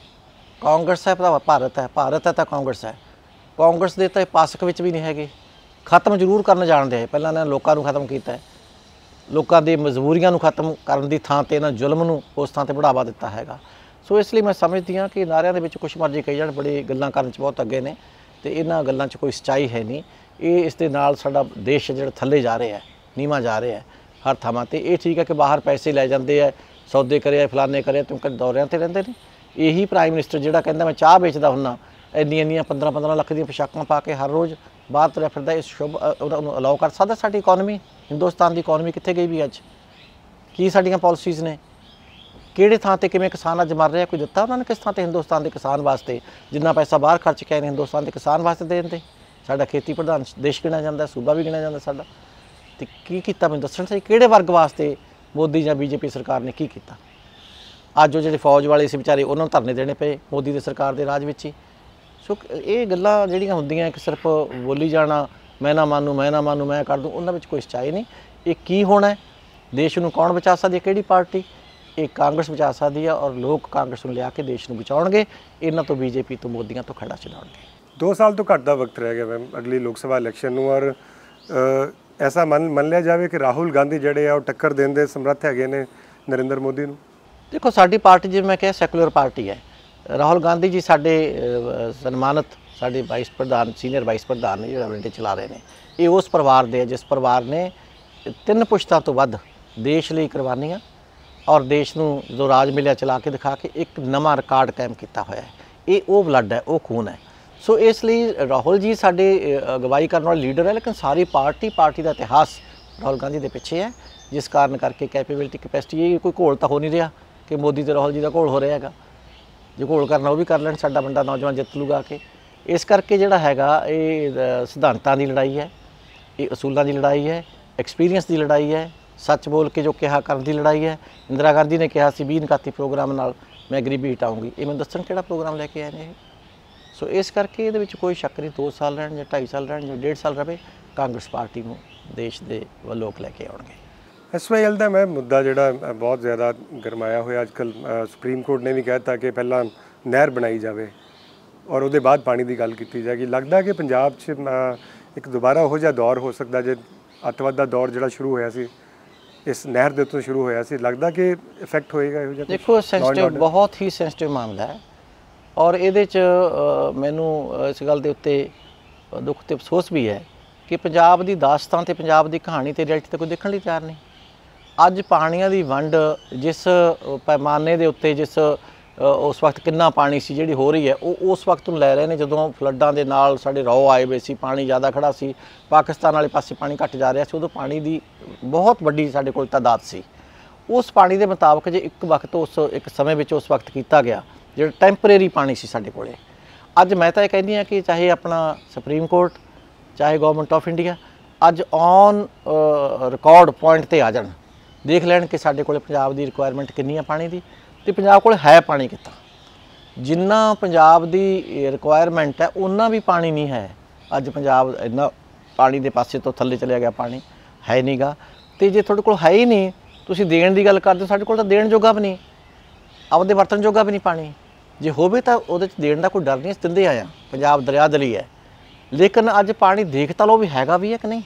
ਕਾਂਗਰਸ ਹੈ ਭਰਾਵਾ ਭਾਰਤ ਹੈ ਭਾਰਤ ਹੈ ਤਾਂ ਕਾਂਗਰਸ ਹੈ ਕਾਂਗਰਸ ਦੇ ਤਾਂ ਪਾਸਕ ਵਿੱਚ ਵੀ ਨਹੀਂ ਹੈਗੇ ਖਤਮ ਜ਼ਰੂਰ ਕਰਨ ਜਾਣਦੇ ਆ ਪਹਿਲਾਂ ਇਹਨਾਂ ਲੋਕਾਂ ਨੂੰ ਖਤਮ ਕੀਤਾ ਹੈ ਲੋਕਾਂ ਦੀ ਮਜਬੂਰੀਆਂ ਨੂੰ ਖਤਮ ਕਰਨ ਦੀ ਥਾਂ ਤੇ ਇਹਨਾਂ ਜ਼ੁਲਮ ਨੂੰ ਉਸ ਥਾਂ ਤੇ ਬੜਾਵਾ ਦਿੱਤਾ ਹੈਗਾ ਸੋ ਇਸ ਲਈ ਮੈਂ ਸਮਝਦੀ ਹਾਂ ਕਿ ਨਾਰਿਆਂ ਦੇ ਵਿੱਚ ਕੁਝ ਮਰਜ਼ੀ ਕਹੀ ਜਾਣ ਬੜੇ ਗੱਲਾਂ ਕਰਨ 'ਚ ਬਹੁਤ ਅੱਗੇ ਨੇ ਤੇ ਇਹਨਾਂ ਗੱਲਾਂ 'ਚ ਕੋਈ ਸਚਾਈ ਹੈ ਨਹੀਂ ਇਹ ਇਸ ਦੇ ਨਾਲ ਸਾਡਾ ਦੇਸ਼ ਜਿਹੜਾ ਥੱਲੇ ਜਾ ਰਿਹਾ ਹੈ ਨੀਵਾ ਜਾ ਰਿਹਾ ਹੈ ਹਰ ਥਾਂ ਤੇ ਇਹ ਠੀਕ ਹੈ ਕਿ ਬਾਹਰ ਪੈਸੇ ਲੈ ਜਾਂਦੇ ਆ ਸੌਦੇ ਕਰਿਆ ਫਲਾਣੇ ਕਰਿਆ ਤੂੰ ਦੌਰਿਆਂ ਤੇ ਰਹਿੰਦੇ ਨੇ ਇਹੀ ਪ੍ਰਾਈਮ ਮਿਨਿਸਟਰ ਜਿਹੜਾ ਕਹਿੰਦਾ ਮੈਂ ਚਾਹ ਵੇਚਦਾ ਹੁੰਨਾ ਇੰਨੀਆਂ ਇੰਨੀਆਂ 15 15 ਲੱਖ ਦੀਆਂ ਪੋਸ਼ਾਕਾਂ ਪਾ ਕੇ ਹਰ ਰੋਜ਼ ਬਾਤ ਤੁਰਿਆ ਫਿਰਦਾ ਇਸ ਸ਼ੁਭ ਉਹਨੂੰ ਅਲਾਉ ਕਰ ਸਕਦਾ ਸਾਡੀ ਇਕਨੋਮੀ ਹਿੰਦੁਸਤਾਨ ਦੀ ਇਕਨੋਮੀ ਕਿੱਥੇ ਗਈ ਵੀ ਅੱਜ ਕੀ ਸਾਡੀਆਂ ਪਾਲਿਸੀਜ਼ ਨੇ ਕਿਹੜੇ ਥਾਂ ਤੇ ਕਿਵੇਂ ਕਿਸਾਨ ਅੱਜ ਮਰ ਰਿਹਾ ਕੋਈ ਦਿੱਤਾ ਉਹਨਾਂ ਨੇ ਕਿਸ ਥਾਂ ਤੇ ਹਿੰਦੁਸਤਾਨ ਦੇ ਕਿਸਾਨ ਵਾਸਤੇ ਜਿੰਨਾ ਪੈਸਾ ਬਾਹਰ ਖਰਚ ਕੇ ਆਏ ਹਿੰਦੁਸਤਾਨ ਦੇ ਕਿਸਾਨ ਵਾਸਤੇ ਦੇ ਦਿੰਦੇ ਸਾਡਾ ਖੇਤੀ ਪ੍ਰਧਾਨ ਦੇਸ਼ ਗਿਣਿਆ ਜਾਂਦਾ ਸੂਬਾ ਵੀ ਗਿਣਿਆ ਜਾਂਦਾ ਸਾਡਾ ਤੇ ਕੀ ਕੀਤਾ ਮੈਨੂੰ ਦੱਸਣ ਸਹੀ ਕਿਹੜੇ ਵਰਗ ਵਾਸਤੇ ਮੋਦੀ ਜਾਂ ਬੀਜੇਪੀ ਸਰਕਾਰ ਨੇ ਕੀ ਕੀਤਾ ਅੱਜ ਉਹ ਜਿਹੜੇ ਫੌਜ ਵਾਲੇ ਸੀ ਵਿਚਾਰੇ ਉਹਨਾਂ ਨੂੰ ਧਰਨੇ ਦੇਣੇ ਪਏ ਮੋਦੀ ਦੀ ਸਰਕਾਰ ਦੇ ਰਾਜ ਵਿੱਚ ਹੀ ਸੋ ਇਹ ਗੱਲਾਂ ਜਿਹੜੀਆਂ ਹੁੰਦੀਆਂ ਕਿ ਸਿਰਫ ਬੋਲੀ ਜਾਣਾ ਮੈਂ ਨਾ ਮੰਨੂ ਮੈਂ ਨਾ ਮੰਨੂ ਮੈਂ ਕਰ ਦੂੰ ਉਹਨਾਂ ਵਿੱਚ ਕੋਈ ਸਚਾਈ ਨਹੀਂ ਇਹ ਕੀ ਹੋਣਾ ਹੈ ਦੇਸ਼ ਨੂੰ ਕੌਣ ਬਚਾ ਸਕਦੀ ਹੈ ਕਿਹੜੀ ਪਾਰਟੀ ਇਹ ਕਾਂਗਰਸ ਬਚਾ ਸਕਦੀ ਹੈ ਔਰ ਲੋਕ ਕਾਂਗਰਸ ਨੂੰ ਲਿਆ ਕੇ ਦੇਸ਼ ਨੂੰ ਬਚਾਉਣਗੇ ਇਹਨਾਂ ਤੋਂ ਬੀਜੇਪੀ ਤੋਂ ਮੋਦੀਆਂ ਤੋਂ ਖੜਾ ਛਡਾਉਣਗੇ 2 ਸਾਲ ਤੋਂ ਘੱਟ ਦਾ ਵਕਤ ਰਹਿ ਗਿਆ ਮੈਮ ਅਗਲੀ ਲੋਕ ਸਭਾ ਇਲੈਕਸ਼ਨ ਨੂੰ ਔਰ ਐਸਾ ਮੰਨ ਮੰਨ ਲਿਆ ਜਾਵੇ ਕਿ ਰਾਹੁਲ ਗਾਂਧੀ ਜਿਹੜੇ ਆ ਉਹ ਟੱਕਰ ਦੇਣ ਦੇ ਸਮਰੱਥ ਹੈਗੇ ਨੇ ਨਰਿੰਦਰ ਮੋਦੀ ਨੂੰ ਦੇਖੋ ਸਾਡੀ ਪਾਰਟੀ ਜਿਵੇਂ ਮੈਂ ਕਿਹਾ ਸੈਕੂਲਰ ਪਾਰਟੀ ਹੈ ਰਾਹੁਲ ਗਾਂਧੀ ਜੀ ਸਾਡੇ ਸਨਮਾਨਤ ਸਾਡੇ ਵਾਈਸ ਪ੍ਰਧਾਨ ਸੀਨੀਅਰ ਵਾਈਸ ਪ੍ਰਧਾਨ ਨੇ ਜਿਹੜਾ ਵਲੰਟੇ ਚਲਾ ਰਹੇ ਨੇ ਇਹ ਉਸ ਪਰਿਵਾਰ ਦੇ ਜਿਸ ਪਰਿਵਾਰ ਨੇ ਤਿੰਨ ਪੁਸ਼ਤਾਂ ਤੋਂ ਵੱਧ ਦੇਸ਼ ਲਈ ਕੁਰਬਾਨੀਆਂ ਔਰ ਦੇਸ਼ ਨੂੰ ਜੋ ਰਾਜ ਮਿਲਿਆ ਚਲਾ ਕੇ ਦਿਖਾ ਕੇ ਇੱਕ ਨਵਾਂ ਰਿਕਾਰਡ ਕਾਇਮ ਕੀਤਾ ਹੋਇਆ ਹੈ ਇਹ ਉਹ ਬਲੱਡ ਹੈ ਉਹ ਖੂਨ ਹੈ ਸੋ ਇਸ ਲਈ ਰਾਹੁਲ ਜੀ ਸਾਡੇ ਅਗਵਾਈ ਕਰਨ ਵਾਲਾ ਲੀਡਰ ਹੈ ਲੇਕਿਨ ਸਾਰੀ ਪਾਰਟੀ ਪਾਰਟੀ ਦਾ ਇਤਿਹਾਸ ਰਾਹੁਲ ਗਾਂਧੀ ਦੇ ਪਿੱਛੇ ਹੈ ਜਿਸ ਕਾਰਨ ਕਰਕੇ ਕੈਪੇਬਿਲਟੀ ਕਪੈਸਿਟੀ ਇਹ ਕੋਈ ਘੋਲ ਤਾਂ ਹੋ ਨਹੀਂ ਰਿਹਾ ਕਿ ਮੋਦੀ ਤੇ ਰਾਹੁਲ ਜੀ ਦਾ ਘੋਲ ਹੋ ਰਿਹਾ ਹੈਗਾ ਜੇ ਕੋਲ ਕਰਨਾ ਉਹ ਵੀ ਕਰ ਲੈਣ ਸਾਡਾ ਬੰਦਾ ਨੌਜਵਾਨ ਜਿੱਤ ਲੂਗਾ ਕੇ ਇਸ ਕਰਕੇ ਜਿਹੜਾ ਹੈਗਾ ਇਹ ਸਿਧਾਂਤਾਂ ਦੀ ਲੜਾਈ ਹੈ ਇਹ ਅਸੂਲਾਂ ਦੀ ਲੜਾਈ ਹੈ ਐਕਸਪੀਰੀਅੰਸ ਦੀ ਲੜਾਈ ਹੈ ਸੱਚ ਬੋਲ ਕੇ ਜੋ ਕਿਹਾ ਕਰਨ ਦੀ ਲੜਾਈ ਹੈ ਇੰਦਰਾ ਗਾਂਧੀ ਨੇ ਕਿਹਾ ਸੀ 20 ਨਿਕਾਤੀ ਪ੍ਰੋਗਰਾਮ ਨਾਲ ਮੈਂ ਗਰੀਬੀ ਹਟਾਉਂਗੀ ਇਹ ਮੈਂ ਦੱਸਣ ਕਿਹੜਾ ਪ੍ਰੋਗਰਾਮ ਲੈ ਕੇ ਆਏ ਨੇ ਸੋ ਇਸ ਕਰਕੇ ਇਹਦੇ ਵਿੱਚ ਕੋਈ ਸ਼ੱਕ ਨਹੀਂ 2 ਸਾਲ ਰਹਿਣ ਜਾਂ 2.5 ਸਾਲ ਰਹਿਣ ਜਾਂ 1.5 ਸਾਲ ਰਵੇ ਕਾਂਗਰਸ ਪਾਰਟੀ ਨੂੰ ਦੇਸ਼ ਦੇ ਵੱਲੋਂ ਲੋਕ ਲੈ ਕੇ ਆਉਣਗੇ ਐਸਵਾਈਐਲ ਦਾ ਮੈਂ ਮੁੱਦਾ ਜਿਹੜਾ ਬਹੁਤ ਜ਼ਿਆਦਾ ਗਰਮਾਇਆ ਹੋਇਆ ਅੱਜਕੱਲ ਸੁਪਰੀਮ ਕੋਰਟ ਨੇ ਵੀ ਕਹਿਤਾ ਕਿ ਪਹਿਲਾਂ ਨਹਿਰ ਬਣਾਈ ਜਾਵੇ ਔਰ ਉਹਦੇ ਬਾਅਦ ਪਾਣੀ ਦੀ ਗੱਲ ਕੀਤੀ ਜਾਏਗੀ ਲੱਗਦਾ ਕਿ ਪੰਜਾਬ 'ਚ ਇੱਕ ਦੁਬਾਰਾ ਉਹ ਜਿਹਾ ਦੌਰ ਹੋ ਸਕਦਾ ਜੇ ਅਤਵਾਦ ਦਾ ਦੌਰ ਜਿਹੜਾ ਸ਼ੁਰੂ ਹੋਇਆ ਸੀ ਇਸ ਨਹਿਰ ਦੇ ਤੋਂ ਸ਼ੁਰੂ ਹੋਇਆ ਸੀ ਲੱਗਦਾ ਕਿ ਇਫੈਕਟ ਹੋਏਗਾ ਇਹੋ ਜਿਹਾ ਦੇਖੋ ਸੈਂਸਿਟਿਵ ਬਹੁਤ ਹੀ ਸੈਂਸਿਟਿਵ ਮਾਮਲਾ ਹੈ ਔਰ ਇਹਦੇ 'ਚ ਮੈਨੂੰ ਇਸ ਗੱਲ ਦੇ ਉੱਤੇ ਦੁੱਖ ਤੇ ਅਫਸੋਸ ਵੀ ਹੈ ਕਿ ਪੰਜਾਬ ਦੀ ਦਾਸਤਾਨ ਤੇ ਪੰਜਾਬ ਦੀ ਕਹਾਣੀ ਤੇ ਰਿਐਲਿਟੀ ਤੇ ਕੋਈ ਦੇਖਣ ਲਈ ਤਿਆਰ ਨਹੀਂ ਅੱਜ ਪਾਣੀਆਂ ਦੀ ਵੰਡ ਜਿਸ ਪੈਮਾਨੇ ਦੇ ਉੱਤੇ ਜਿਸ ਉਸ ਵਕਤ ਕਿੰਨਾ ਪਾਣੀ ਸੀ ਜਿਹੜੀ ਹੋ ਰਹੀ ਹੈ ਉਹ ਉਸ ਵਕਤ ਨੂੰ ਲੈ ਰਹੇ ਨੇ ਜਦੋਂ ਫਲੱਡਾਂ ਦੇ ਨਾਲ ਸਾਡੇ ਰੌ ਆਏ ਹੋਏ ਸੀ ਪਾਣੀ ਜ਼ਿਆਦਾ ਖੜਾ ਸੀ ਪਾਕਿਸਤਾਨ ਵਾਲੇ ਪਾਸੇ ਪਾਣੀ ਘਟ ਜਾ ਰਿਹਾ ਸੀ ਉਦੋਂ ਪਾਣੀ ਦੀ ਬਹੁਤ ਵੱਡੀ ਸਾਡੇ ਕੋਲ ਤਾਦਾਦ ਸੀ ਉਸ ਪਾਣੀ ਦੇ ਮੁਤਾਬਕ ਜੇ ਇੱਕ ਵਕਤ ਉਸ ਇੱਕ ਸਮੇਂ ਵਿੱਚ ਉਸ ਵਕਤ ਕੀਤਾ ਗਿਆ ਜਿਹੜਾ ਟੈਂਪਰੇਰੀ ਪਾਣੀ ਸੀ ਸਾਡੇ ਕੋਲੇ ਅੱਜ ਮੈਂ ਤਾਂ ਇਹ ਕਹਿੰਦੀ ਆ ਕਿ ਚਾਹੇ ਆਪਣਾ ਸੁਪਰੀਮ ਕੋਰਟ ਚਾਹੇ ਗਵਰਨਮੈਂਟ ਆਫ ਇੰਡੀਆ ਅੱਜ ਔਨ ਰਿਕਾਰਡ ਪੁਆਇੰਟ ਤੇ ਆ ਜਾਣ ਦੇਖ ਲੈਣ ਕਿ ਸਾਡੇ ਕੋਲ ਪੰਜਾਬ ਦੀ ਰਿਕੁਆਇਰਮੈਂਟ ਕਿੰਨੀ ਆ ਪਾਣੀ ਦੀ ਤੇ ਪੰਜਾਬ ਕੋਲ ਹੈ ਪਾਣੀ ਕਿਤਾ ਜਿੰਨਾ ਪੰਜਾਬ ਦੀ ਰਿਕੁਆਇਰਮੈਂਟ ਹੈ ਉਹਨਾਂ ਵੀ ਪਾਣੀ ਨਹੀਂ ਹੈ ਅੱਜ ਪੰਜਾਬ ਇੰਨਾ ਪਾਣੀ ਦੇ ਪਾਸੇ ਤੋਂ ਥੱਲੇ ਚਲੇ ਗਿਆ ਪਾਣੀ ਹੈ ਨਹੀਂਗਾ ਤੇ ਜੇ ਤੁਹਾਡੇ ਕੋਲ ਹੈ ਹੀ ਨਹੀਂ ਤੁਸੀਂ ਦੇਣ ਦੀ ਗੱਲ ਕਰਦੇ ਸਾਡੇ ਕੋਲ ਤਾਂ ਦੇਣ ਜੋਗਾ ਵੀ ਨਹੀਂ ਆਪਦੇ ਵਰਤਨ ਜੋਗਾ ਵੀ ਨਹੀਂ ਪਾਣੀ ਜੇ ਹੋਵੇ ਤਾਂ ਉਹਦੇ ਚ ਦੇਣ ਦਾ ਕੋਈ ਡਰ ਨਹੀਂ ਸਿੰਦੇ ਆਇਆ ਪੰਜਾਬ ਦਰਿਆ ਦਲੀ ਹੈ ਲੇਕਿਨ ਅੱਜ ਪਾਣੀ ਦੇਖ ਤਾਂ ਲੋ ਵੀ ਹੈਗਾ ਵੀ ਹੈ ਕਿ ਨਹੀਂ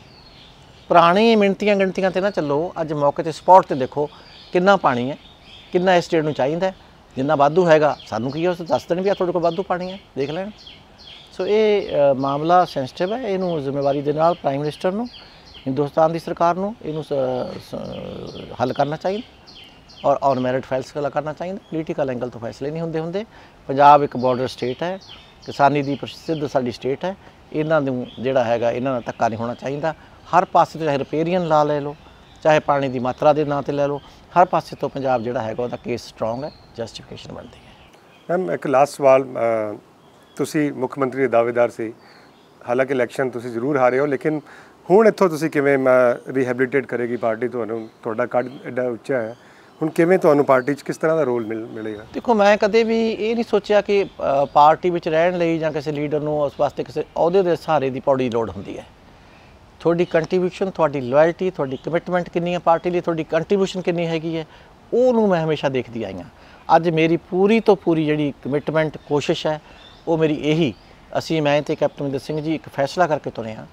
ਪੁਰਾਣੀ ਮਿੰਟੀਆਂ ਗਿਣਤੀਆਂ ਤੇ ਨਾ ਚੱਲੋ ਅੱਜ ਮੌਕੇ ਤੇ ਸਪੌਟ ਤੇ ਦੇਖੋ ਕਿੰਨਾ ਪਾਣੀ ਹੈ ਕਿੰਨਾ ਇਸ ਸਟੇਟ ਨੂੰ ਚਾਹੀਦਾ ਜਿੰਨਾ ਵਾਧੂ ਹੈਗਾ ਸਾਨੂੰ ਕੀ ਉਸ ਦੱਸ ਦੇਣ ਵੀ ਤੁਹਾਡੇ ਕੋਲ ਵਾਧੂ ਪਾਣੀ ਹੈ ਦੇਖ ਲੈਣ ਸੋ ਇਹ ਮਾਮਲਾ ਸੈਂਸਿਟਿਵ ਹੈ ਇਹਨੂੰ ਜ਼ਿੰਮੇਵਾਰੀ ਦੇ ਨਾਲ ਪ੍ਰਾਈਮ ਮਿਨਿਸਟਰ ਨੂੰ ਹਿੰਦੁਸਤਾਨ ਦੀ ਸਰਕਾਰ ਨੂੰ ਇਹਨੂੰ ਹੱਲ ਕਰਨਾ ਚਾਹੀਦਾ ਔਰ ਔਨ ਮੈਰਿਟ ਫੈਸਲਾ ਕਰਨਾ ਚਾਹੀਦਾ ਪੋਲੀਟੀਕਲ ਐਂਗਲ ਤੋਂ ਫੈਸਲੇ ਨਹੀਂ ਹੁੰਦੇ ਹੁੰਦੇ ਪੰਜਾਬ ਇੱਕ ਬਾਰਡਰ ਸਟੇਟ ਹੈ ਕਿਸਾਨੀ ਦੀ ਪ੍ਰਸਿੱਧ ਸਾਡੀ ਸਟੇਟ ਹੈ ਇਹਨਾਂ ਨੂੰ ਜਿਹੜਾ ਹੈਗਾ ਇਹਨਾਂ ਨਾਲ ਧੱਕਾ ਨਹੀਂ ਹੋਣਾ ਚਾਹੀਦਾ ਹਰ ਪਾਸੇ ਚਾਹੇ ਰਿਪੇਰੀਅਨ ਲਾ ਲੈ ਲੋ ਚਾਹੇ ਪਾਣੀ ਦੀ ਮਾਤਰਾ ਦੇ ਨਾਂ ਤੇ ਲੈ ਲੋ ਹਰ ਪਾਸੇ ਤੋਂ ਪੰਜਾਬ ਜਿਹੜਾ ਹੈਗਾ ਉਹਦਾ ਕੇਸ ਸਟਰੋਂਗ ਹੈ ਜਸਟੀਫਿਕੇਸ਼ਨ ਬਣਦੀ ਹੈ ਮੈਮ ਇੱਕ ਲਾਸਟ ਸਵਾਲ ਤੁਸੀਂ ਮੁੱਖ ਮੰਤਰੀ ਦੇ ਦਾਅਵੇਦਾਰ ਸੀ ਹਾਲਾਂਕਿ ਇਲੈਕਸ਼ਨ ਤੁਸੀਂ ਜ਼ਰੂਰ ਹਾਰੇ ਹੋ ਲੇਕਿਨ ਹੁਣ ਇੱਥੋਂ ਤੁਸੀਂ ਕਿਵੇਂ ਰੀਹੈਬਿਲਿਟੇਟ ਕਰੇਗੀ ਪਾਰਟੀ ਤੁਹਾਨੂੰ ਤੁਹਾਡਾ ਕੱਡ ਐਡਾ ਉੱਚਾ ਹੈ ਹੁਣ ਕਿਵੇਂ ਤੁਹਾਨੂੰ ਪਾਰਟੀ 'ਚ ਕਿਸ ਤਰ੍ਹਾਂ ਦਾ ਰੋਲ ਮਿਲੇਗਾ ਦੇਖੋ ਮੈਂ ਕਦੇ ਵੀ ਇਹ ਨਹੀਂ ਸੋਚਿਆ ਕਿ ਪਾਰਟੀ ਵਿੱਚ ਰਹਿਣ ਲਈ ਜਾਂ ਕਿਸੇ ਲੀਡਰ ਨੂੰ ਉਸ ਵਾਸਤੇ ਕਿਸੇ ਅਹੁਦੇ ਦੇ ਸਹਾਰੇ ਦੀ ਪੌੜੀ ਲੋੜ ਹੁੰਦੀ ਹੈ ਤੁਹਾਡੀ ਕੰਟਰੀਬਿਊਸ਼ਨ ਤੁਹਾਡੀ ਲਾਇਲਟੀ ਤੁਹਾਡੀ ਕਮਿਟਮੈਂਟ ਕਿੰਨੀ ਹੈ ਪਾਰਟੀ ਲਈ ਤੁਹਾਡੀ ਕੰਟਰੀਬਿਊਸ਼ਨ ਕਿੰਨੀ ਹੈਗੀ ਹੈ ਉਹ ਨੂੰ ਮੈਂ ਹਮੇਸ਼ਾ ਦੇਖਦੀ ਆਈ ਹਾਂ ਅੱਜ ਮੇਰੀ ਪੂਰੀ ਤੋਂ ਪੂਰੀ ਜਿਹੜੀ ਕਮਿਟਮੈਂਟ ਕੋਸ਼ਿਸ਼ ਹੈ ਉਹ ਮੇਰੀ ਇਹੀ ਅਸੀਂ ਮੈਂ ਤੇ ਕੈਪਟਨ ਅਮਰਿੰਦਰ ਸਿੰਘ ਜੀ ਇੱਕ ਫੈਸਲਾ ਕਰਕੇ ਤੁਰੇ ਹਾਂ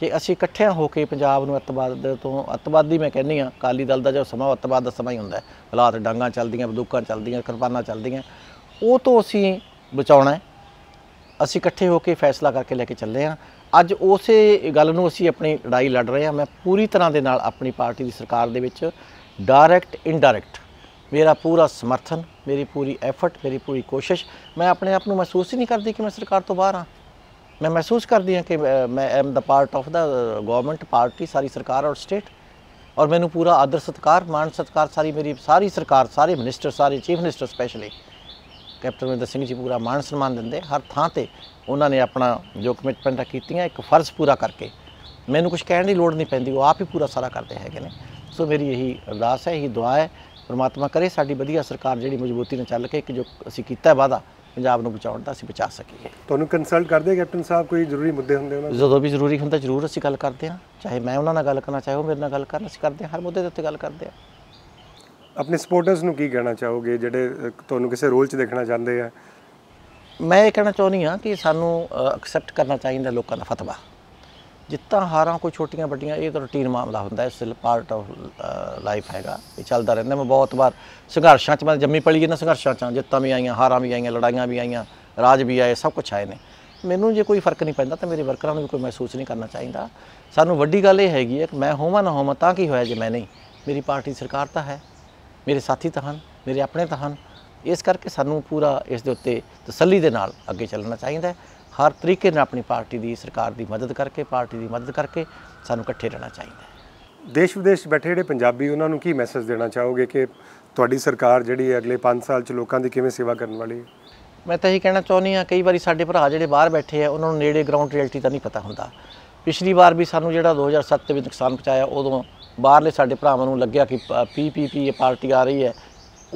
ਕਿ ਅਸੀਂ ਇਕੱਠਿਆਂ ਹੋ ਕੇ ਪੰਜਾਬ ਨੂੰ ਅਤਵਾਦ ਤੋਂ ਅਤਵਾਦੀ ਮੈਂ ਕਹਿੰਨੀ ਆ ਕਾਲੀ ਦਲ ਦਾ ਜੋ ਸਮਾਂ ਅਤਵਾਦ ਦਾ ਸਮਾਂ ਹੀ ਹੁੰਦਾ ਹੈ ਹਾਲਾਤ ਡਾਂਗਾ ਚੱਲਦੀਆਂ ਬਦੂਕਾਂ ਚੱਲਦੀਆਂ ਕਿਰਪਾਨਾਂ ਚੱਲਦੀਆਂ ਉਹ ਤੋਂ ਅਸੀਂ ਬਚਾਉਣਾ ਹੈ ਅਸੀਂ ਇਕੱਠੇ ਹੋ ਕੇ ਫੈਸਲਾ ਕਰਕੇ ਲੈ ਕੇ ਚੱਲੇ ਆ ਅੱਜ ਉਸੇ ਗੱਲ ਨੂੰ ਅਸੀਂ ਆਪਣੀ ਲੜਾਈ ਲੜ ਰਹੇ ਹਾਂ ਮੈਂ ਪੂਰੀ ਤਰ੍ਹਾਂ ਦੇ ਨਾਲ ਆਪਣੀ ਪਾਰਟੀ ਦੀ ਸਰਕਾਰ ਦੇ ਵਿੱਚ ਡਾਇਰੈਕਟ ਇਨਡਾਇਰੈਕਟ ਮੇਰਾ ਪੂਰਾ ਸਮਰਥਨ ਮੇਰੀ ਪੂਰੀ ਐਫਰਟ ਮੇਰੀ ਪੂਰੀ ਕੋਸ਼ਿਸ਼ ਮੈਂ ਆਪਣੇ ਆਪ ਨੂੰ ਮਹਿਸੂਸ ਹੀ ਨਹੀਂ ਕਰਦੀ ਕਿ ਮੈਂ ਸਰਕਾਰ ਤੋਂ ਬਾਹਰ ਹਾਂ ਮੈਂ ਮਹਿਸੂਸ ਕਰਦੀ ਹਾਂ ਕਿ ਮੈਂ am the part of the government party ਸਾਰੀ ਸਰਕਾਰ ਔਰ ਸਟੇਟ ਔਰ ਮੈਨੂੰ ਪੂਰਾ ਆਦਰ ਸਤਕਾਰ ਮਾਨ ਸਤਕਾਰ ਸਾਰੀ ਮੇਰੀ ਸਾਰੀ ਸਰਕਾਰ ਸਾਰੇ ਮਿਨਿਸਟਰ ਸਾਰੇ chief minister specially captain Amarinder Singh ji ਪੂਰਾ ਮਾਣ ਸਨਮਾਨ ਦਿੰਦੇ ਹਰ ਥਾਂ ਤੇ ਉਹਨਾਂ ਨੇ ਆਪਣਾ ਜੋ ਕਮਿਟਮੈਂਟਾਂ ਕੀਤੀਆਂ ਇੱਕ ਫਰਜ਼ ਪੂਰਾ ਕਰਕੇ ਮੈਨੂੰ ਕੁਝ ਕਹਿਣ ਦੀ ਲੋੜ ਨਹੀਂ ਪੈਂਦੀ ਉਹ ਆਪ ਹੀ ਪੂਰਾ ਸਾਰਾ ਕਰਦੇ ਹੈਗੇ ਨੇ ਸੋ ਮੇਰੀ ਇਹੀ ਅਰਦਾਸ ਹੈ ਇਹੀ ਦੁਆ ਹੈ ਪਰਮਾਤਮਾ ਕਰੇ ਸਾਡੀ ਵਧੀਆ ਸਰਕਾਰ ਜਿਹੜੀ ਮਜ਼ਬੂਤੀ ਨਾਲ ਚੱਲ ਕੇ ਇੱਕ ਜੋ ਅਸੀਂ ਕੀਤਾ ਵਾਦਾ ਪੰਜਾਬ ਨੂੰ ਬਚਾਉਣ ਦਾ ਅਸੀਂ ਬਚਾ ਸਕੀਏ ਤੁਹਾਨੂੰ ਕੰਸਲਟ ਕਰਦੇ ਕੈਪਟਨ ਸਾਹਿਬ ਕੋਈ ਜ਼ਰੂਰੀ ਮੁੱਦੇ ਹੁੰਦੇ ਉਹਨਾਂ ਜਦੋਂ ਵੀ ਜ਼ਰੂਰੀ ਹੁੰਦਾ ਜ਼ਰੂਰ ਅਸੀਂ ਗੱਲ ਕਰਦੇ ਹਾਂ ਚਾਹੇ ਮੈਂ ਉਹਨਾਂ ਨਾਲ ਗੱਲ ਕਰਨਾ ਚਾਹੇ ਉਹ ਮੇਰੇ ਨਾਲ ਗੱਲ ਕਰਨ ਅਸੀਂ ਕਰਦੇ ਹਾਂ ਹਰ ਮੁੱਦੇ ਦੇ ਉੱਤੇ ਗੱਲ ਕਰਦੇ ਹਾਂ ਆਪਣੇ ਸਪੋਰਟਰਸ ਨੂੰ ਕੀ ਕਹਿਣਾ ਚਾਹੋਗੇ ਜਿਹੜੇ ਤੁਹਾਨੂੰ ਕਿਸੇ ਰੋਲ 'ਚ ਦੇਖਣਾ ਚਾਹੁੰਦੇ ਆ ਮੈਂ ਇਹ ਕਹਿਣਾ ਚਾਹੁੰਦੀ ਆ ਕਿ ਸਾਨੂੰ ਐਕਸੈਪਟ ਕਰਨਾ ਚਾਹੀਦਾ ਲੋਕਾਂ ਦਾ ਫਤਵਾ ਜਿੱਤਾਂ ਹਾਰਾਂ ਕੋਈ ਛੋਟੀਆਂ ਵੱਡੀਆਂ ਇਹ ਤਾਂ ਰੁਟੀਨ ਮਾਮਲਾ ਹੁੰਦਾ ਹੈ ਸਿਲ ਪਾਰਟ ਆਫ ਲਾਈਫ ਹੈਗਾ ਇਹ ਚੱਲਦਾ ਰਹਿੰਦਾ ਮੈਂ ਬਹੁਤ ਵਾਰ ਸੰਘਰਸ਼ਾਂ 'ਚ ਮੈਂ ਜੰਮੀ ਪਲੀ ਇਹਨਾਂ ਸੰਘਰਸ਼ਾਂ 'ਚ ਜਿੱਤਾਂ ਵੀ ਆਈਆਂ ਹਾਰਾਂ ਵੀ ਆਈਆਂ ਲੜਾਈਆਂ ਵੀ ਆਈਆਂ ਰਾਜ ਵੀ ਆਏ ਸਭ ਕੁਝ ਆਏ ਨੇ ਮੈਨੂੰ ਜੇ ਕੋਈ ਫਰਕ ਨਹੀਂ ਪੈਂਦਾ ਤਾਂ ਮੇਰੇ ਵਰਕਰਾਂ ਨੂੰ ਵੀ ਕੋਈ ਮਹਿਸੂਸ ਨਹੀਂ ਕਰਨਾ ਚਾਹੀਦਾ ਸਾਨੂੰ ਵੱਡੀ ਗੱਲ ਇਹ ਹੈਗੀ ਹੈ ਕਿ ਮੈਂ ਹੋਵਾਂ ਨਾ ਹੋਵਾਂ ਤਾਂ ਕੀ ਹੋਇਆ ਜੇ ਮੈਂ ਨਹੀਂ ਮੇਰੀ ਪਾਰਟੀ ਸਰਕਾਰ ਤਾਂ ਹੈ ਮੇਰੇ ਸਾਥੀ ਤਾਂ ਹਨ ਮੇਰੇ ਆਪਣੇ ਤਾਂ ਹਨ ਇਸ ਕਰਕੇ ਸਾਨੂੰ ਪੂਰਾ ਇਸ ਦੇ ਉੱਤੇ ਤਸੱਲੀ ਦੇ ਨਾਲ ਅੱਗੇ ਚੱਲਣਾ ਚਾਹੀਦਾ ਹਰ ਤਰੀਕੇ ਨਾਲ ਆਪਣੀ ਪਾਰਟੀ ਦੀ ਸਰਕਾਰ ਦੀ ਮਦਦ ਕਰਕੇ ਪਾਰਟੀ ਦੀ ਮਦਦ ਕਰਕੇ ਸਾਨੂੰ ਇਕੱਠੇ ਰਹਿਣਾ ਚਾਹੀਦਾ ਦੇਸ਼ ਵਿਦੇਸ਼ ਬੈਠੇ ਜਿਹੜੇ ਪੰਜਾਬੀ ਉਹਨਾਂ ਨੂੰ ਕੀ ਮੈਸੇਜ ਦੇਣਾ ਚਾਹੋਗੇ ਕਿ ਤੁਹਾਡੀ ਸਰਕਾਰ ਜਿਹੜੀ ਅਗਲੇ 5 ਸਾਲ 'ਚ ਲੋਕਾਂ ਦੀ ਕਿਵੇਂ ਸੇਵਾ ਕਰਨ ਵਾਲੀ ਮੈਂ ਤਾਂ ਇਹ ਕਹਿਣਾ ਚਾਹੁੰਦੀ ਆ ਕਈ ਵਾਰੀ ਸਾਡੇ ਭਰਾ ਜਿਹੜੇ ਬਾਹਰ ਬੈਠੇ ਆ ਉਹਨਾਂ ਨੂੰ ਨੇੜੇ ਗਰਾਊਂਡ ਰਿਐਲਿਟੀ ਤਾਂ ਨਹੀਂ ਪਤਾ ਹੁੰਦਾ ਪਿਛਲੀ ਵਾਰ ਵੀ ਸਾਨੂੰ ਜਿਹੜਾ 2007 ਤੇ ਵੀ ਨੁਕਸਾਨ ਪਹੁੰਚਾਇਆ ਉਦੋਂ ਬਾਹਰਲੇ ਸਾਡੇ ਭਰਾਵਾਂ ਨੂੰ ਲੱਗਿਆ ਕਿ ਪੀਪੀਪੀ ਇਹ ਪਾਰਟੀ ਆ ਰਹੀ ਹੈ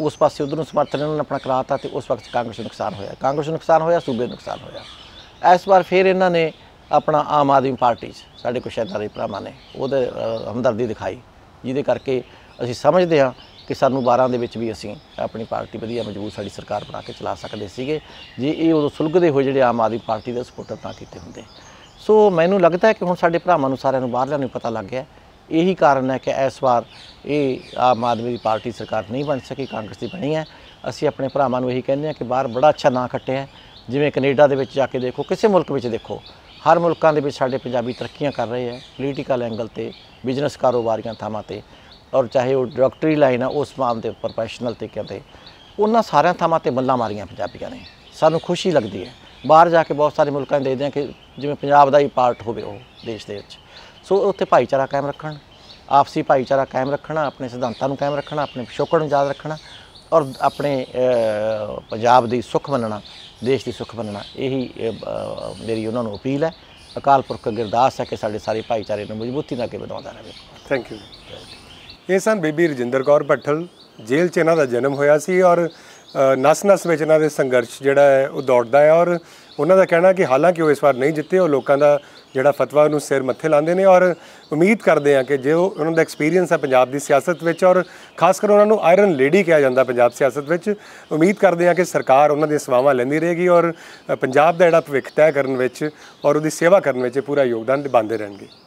ਉਸ ਪਾਸੇ ਉਧਰ ਨੂੰ ਸਮਰਥਨ ਇਹਨਾਂ ਨੇ ਆਪਣਾ ਕਰਾਤਾ ਤੇ ਉਸ ਵਕਤ ਕਾਂਗਰਸ ਨੂੰ ਨੁਕਸਾਨ ਹੋਇਆ ਕਾਂਗਰਸ ਨੂੰ ਨੁਕਸਾਨ ਹੋਇਆ ਸੂਬੇ ਨੂੰ ਨੁਕਸਾਨ ਹੋਇਆ ਇਸ ਵਾਰ ਫਿਰ ਇਹਨਾਂ ਨੇ ਆਪਣਾ ਆਮ ਆਦਮੀ ਪਾਰਟੀ ਸਾਡੇ ਕੁਛ ਇਦਾਰੇ ਭਰਾਵਾਂ ਨੇ ਉਹਦੇ ਹਮਦਰਦੀ ਦਿਖਾਈ ਜਿਹਦੇ ਕਰਕੇ ਅਸੀਂ ਸਮਝਦੇ ਹਾਂ ਕਿ ਸਾਨੂੰ 12 ਦੇ ਵਿੱਚ ਵੀ ਅਸੀਂ ਆਪਣੀ ਪਾਰਟੀ ਵਧੀਆ ਮਜ਼ਬੂਤ ਸਾਡੀ ਸਰਕਾਰ ਬਣਾ ਕੇ ਚਲਾ ਸਕਦੇ ਸੀਗੇ ਜੇ ਇਹ ਉਦੋਂ ਸੁਲਗਦੇ ਹੋਏ ਜਿਹੜੇ ਆਮ ਆਦਮੀ ਪਾਰਟੀ ਦੇ ਸਪੋਰਟਰ ਤਾਂ ਕੀਤੇ ਹੁੰਦੇ ਸੋ ਮੈਨੂੰ ਲੱਗਦਾ ਹੈ ਕਿ ਹੁਣ ਸਾਡੇ ਭਰਾਵਾਂ ਨੂੰ ਸਾਰਿਆਂ ਨੂੰ ਬਾਹਰਲਿਆਂ ਨੂੰ ਪਤਾ ਲੱਗ ਗਿਆ ਇਹੀ ਕਾਰਨ ਹੈ ਕਿ ਇਸ ਵਾਰ ਇਹ ਆਮ ਆਦਮੀ ਦੀ ਪਾਰਟੀ ਸਰਕਾਰ ਨਹੀਂ ਬਣ ਸਕੀ ਕਾਂਗਰਸ ਦੀ ਬਣੀ ਹੈ ਅਸੀਂ ਆਪਣੇ ਭਰਾਵਾਂ ਨੂੰ ਇਹੀ ਕਹਿੰਦੇ ਹਾਂ ਕਿ ਬਾਹਰ ਬੜਾ ਅੱਛਾ ਨਾਂ ਖੱਟਿਆ ਹੈ ਜਿਵੇਂ ਕੈਨੇਡਾ ਦੇ ਵਿੱਚ ਜਾ ਕੇ ਦੇਖੋ ਕਿਸੇ ਮੁਲਕ ਵਿੱਚ ਦੇਖੋ ਹਰ ਮੁਲਕਾਂ ਦੇ ਵਿੱਚ ਸਾਡੇ ਪੰਜਾਬੀ ਤਰੱਕੀਆਂ ਕਰ ਰਹੇ ਹੈ ਪੋਲੀਟੀਕਲ ਐਂਗਲ ਤੇ ਬਿਜ਼ਨਸ ਕਾਰੋਬਾਰੀਆਂ ਥਾਵਾਂ ਤੇ ਔਰ ਚਾਹੇ ਉਹ ਡਾਕਟਰੀ ਲਾਈਨ ਆ ਉਸ ਮਾਮ ਦੇ ਪ੍ਰੋਫੈਸ਼ਨਲ ਤੇ ਕਹਿੰਦੇ ਉਹਨਾਂ ਸਾਰਿਆਂ ਥਾਵਾਂ ਤੇ ਮੱਲਾ ਮਾਰੀਆਂ ਪੰਜਾਬੀਆਂ ਨੇ ਸਾਨੂੰ ਖੁਸ਼ੀ ਲੱਗਦੀ ਹੈ ਬਾਹਰ ਜਾ ਕੇ ਬਹੁਤ ਸਾਰੇ ਮੁਲਕਾਂ ਦੇ ਦੇਖਦੇ ਆ ਕਿ ਜਿਵੇਂ ਪੰਜਾਬ ਦਾ ਹੀ ਪਾਰਟ ਹੋਵੇ ਉਹ ਦੇਸ਼ ਦੇ ਵਿੱਚ ਸੋ ਉੱਥੇ ਭਾਈਚਾਰਾ ਕਾਇਮ ਰੱਖਣ ਆਪਸੀ ਭਾਈਚਾਰਾ ਕਾਇਮ ਰੱਖਣਾ ਆਪਣੇ ਸਿਧਾਂਤਾਂ ਨੂੰ ਕਾਇਮ ਰੱਖਣਾ ਆਪਣੇ ਪਿਛੋਕੜ ਨੂੰ ਯਾਦ ਰੱਖਣਾ ਔਰ ਆਪਣੇ ਪੰਜਾਬ ਦੀ ਸੁੱਖ ਮੰਨਣਾ ਦੇਸ਼ ਦੀ ਸੁੱਖ ਮੰਨਣਾ ਇਹੀ ਮੇਰੀ ਉਹਨਾਂ ਨੂੰ ਅਪੀਲ ਹੈ ਅਕਾਲ ਪੁਰਖ ਗਿਰਦਾਸ ਹੈ ਕਿ ਸਾਡੇ ਸਾਰੇ ਭਾਈਚਾਰੇ ਨੂੰ ਮਜ਼ਬੂਤੀ ਨਾਲ ਕੇ ਵਧਾਉਂਦਾ ਰਹੇ ਥੈਂਕ ਯੂ ਇਹ ਸਨ ਬੀਬੀ ਰਜਿੰਦਰ ਕੌਰ ਭੱਠਲ ਜੇਲ੍ਹ ਚ ਇਹਨਾਂ ਦਾ ਜਨਮ ਹੋਇਆ ਸੀ ਔਰ ਨਸ-ਨਸ ਵਿੱਚ ਇਹਨਾਂ ਦੇ ਸੰਘਰਸ਼ ਜਿਹੜਾ ਹੈ ਉਹ ਦੌੜਦਾ ਹੈ ਔਰ ਉਹਨਾਂ ਦਾ ਕਹਿਣਾ ਕਿ ਹਾਲਾਂਕਿ ਉਹ ਇਸ ਵਾਰ ਨਹੀਂ ਜਿੱਤੇ ਉਹ ਲੋਕਾਂ ਦਾ ਜਿਹੜਾ ਫਤਵਾ ਨੂੰ ਸਿਰ ਮੱਥੇ ਲਾਉਂਦੇ ਨੇ ਔਰ ਉਮੀਦ ਕਰਦੇ ਆ ਕਿ ਜੇ ਉਹ ਉਹਨਾਂ ਦਾ ਐਕਸਪੀਰੀਅੰਸ ਹੈ ਪੰਜਾਬ ਦੀ ਸਿਆਸਤ ਵਿੱਚ ਔਰ ਖਾਸ ਕਰ ਉਹਨਾਂ ਨੂੰ ਆਇਰਨ ਲੇਡੀ ਕਿਹਾ ਜਾਂਦਾ ਪੰਜਾਬ ਸਿਆਸਤ ਵਿੱਚ ਉਮੀਦ ਕਰਦੇ ਆ ਕਿ ਸਰਕਾਰ ਉਹਨਾਂ ਦੀਆਂ ਸੇਵਾਵਾਂ ਲੈਂਦੀ ਰਹੇਗੀ ਔਰ ਪੰਜਾਬ ਦਾ ਜਿਹੜਾ ਭਵਿੱਖ ਤੈਅ ਕਰਨ ਵਿੱਚ ਔਰ ਉਹਦੀ ਸੇਵਾ ਕਰਨ ਵਿੱਚ ਪੂਰਾ ਯੋਗਦਾਨ ਦੇ ਬੰਦੇ ਰਹਿਣਗੇ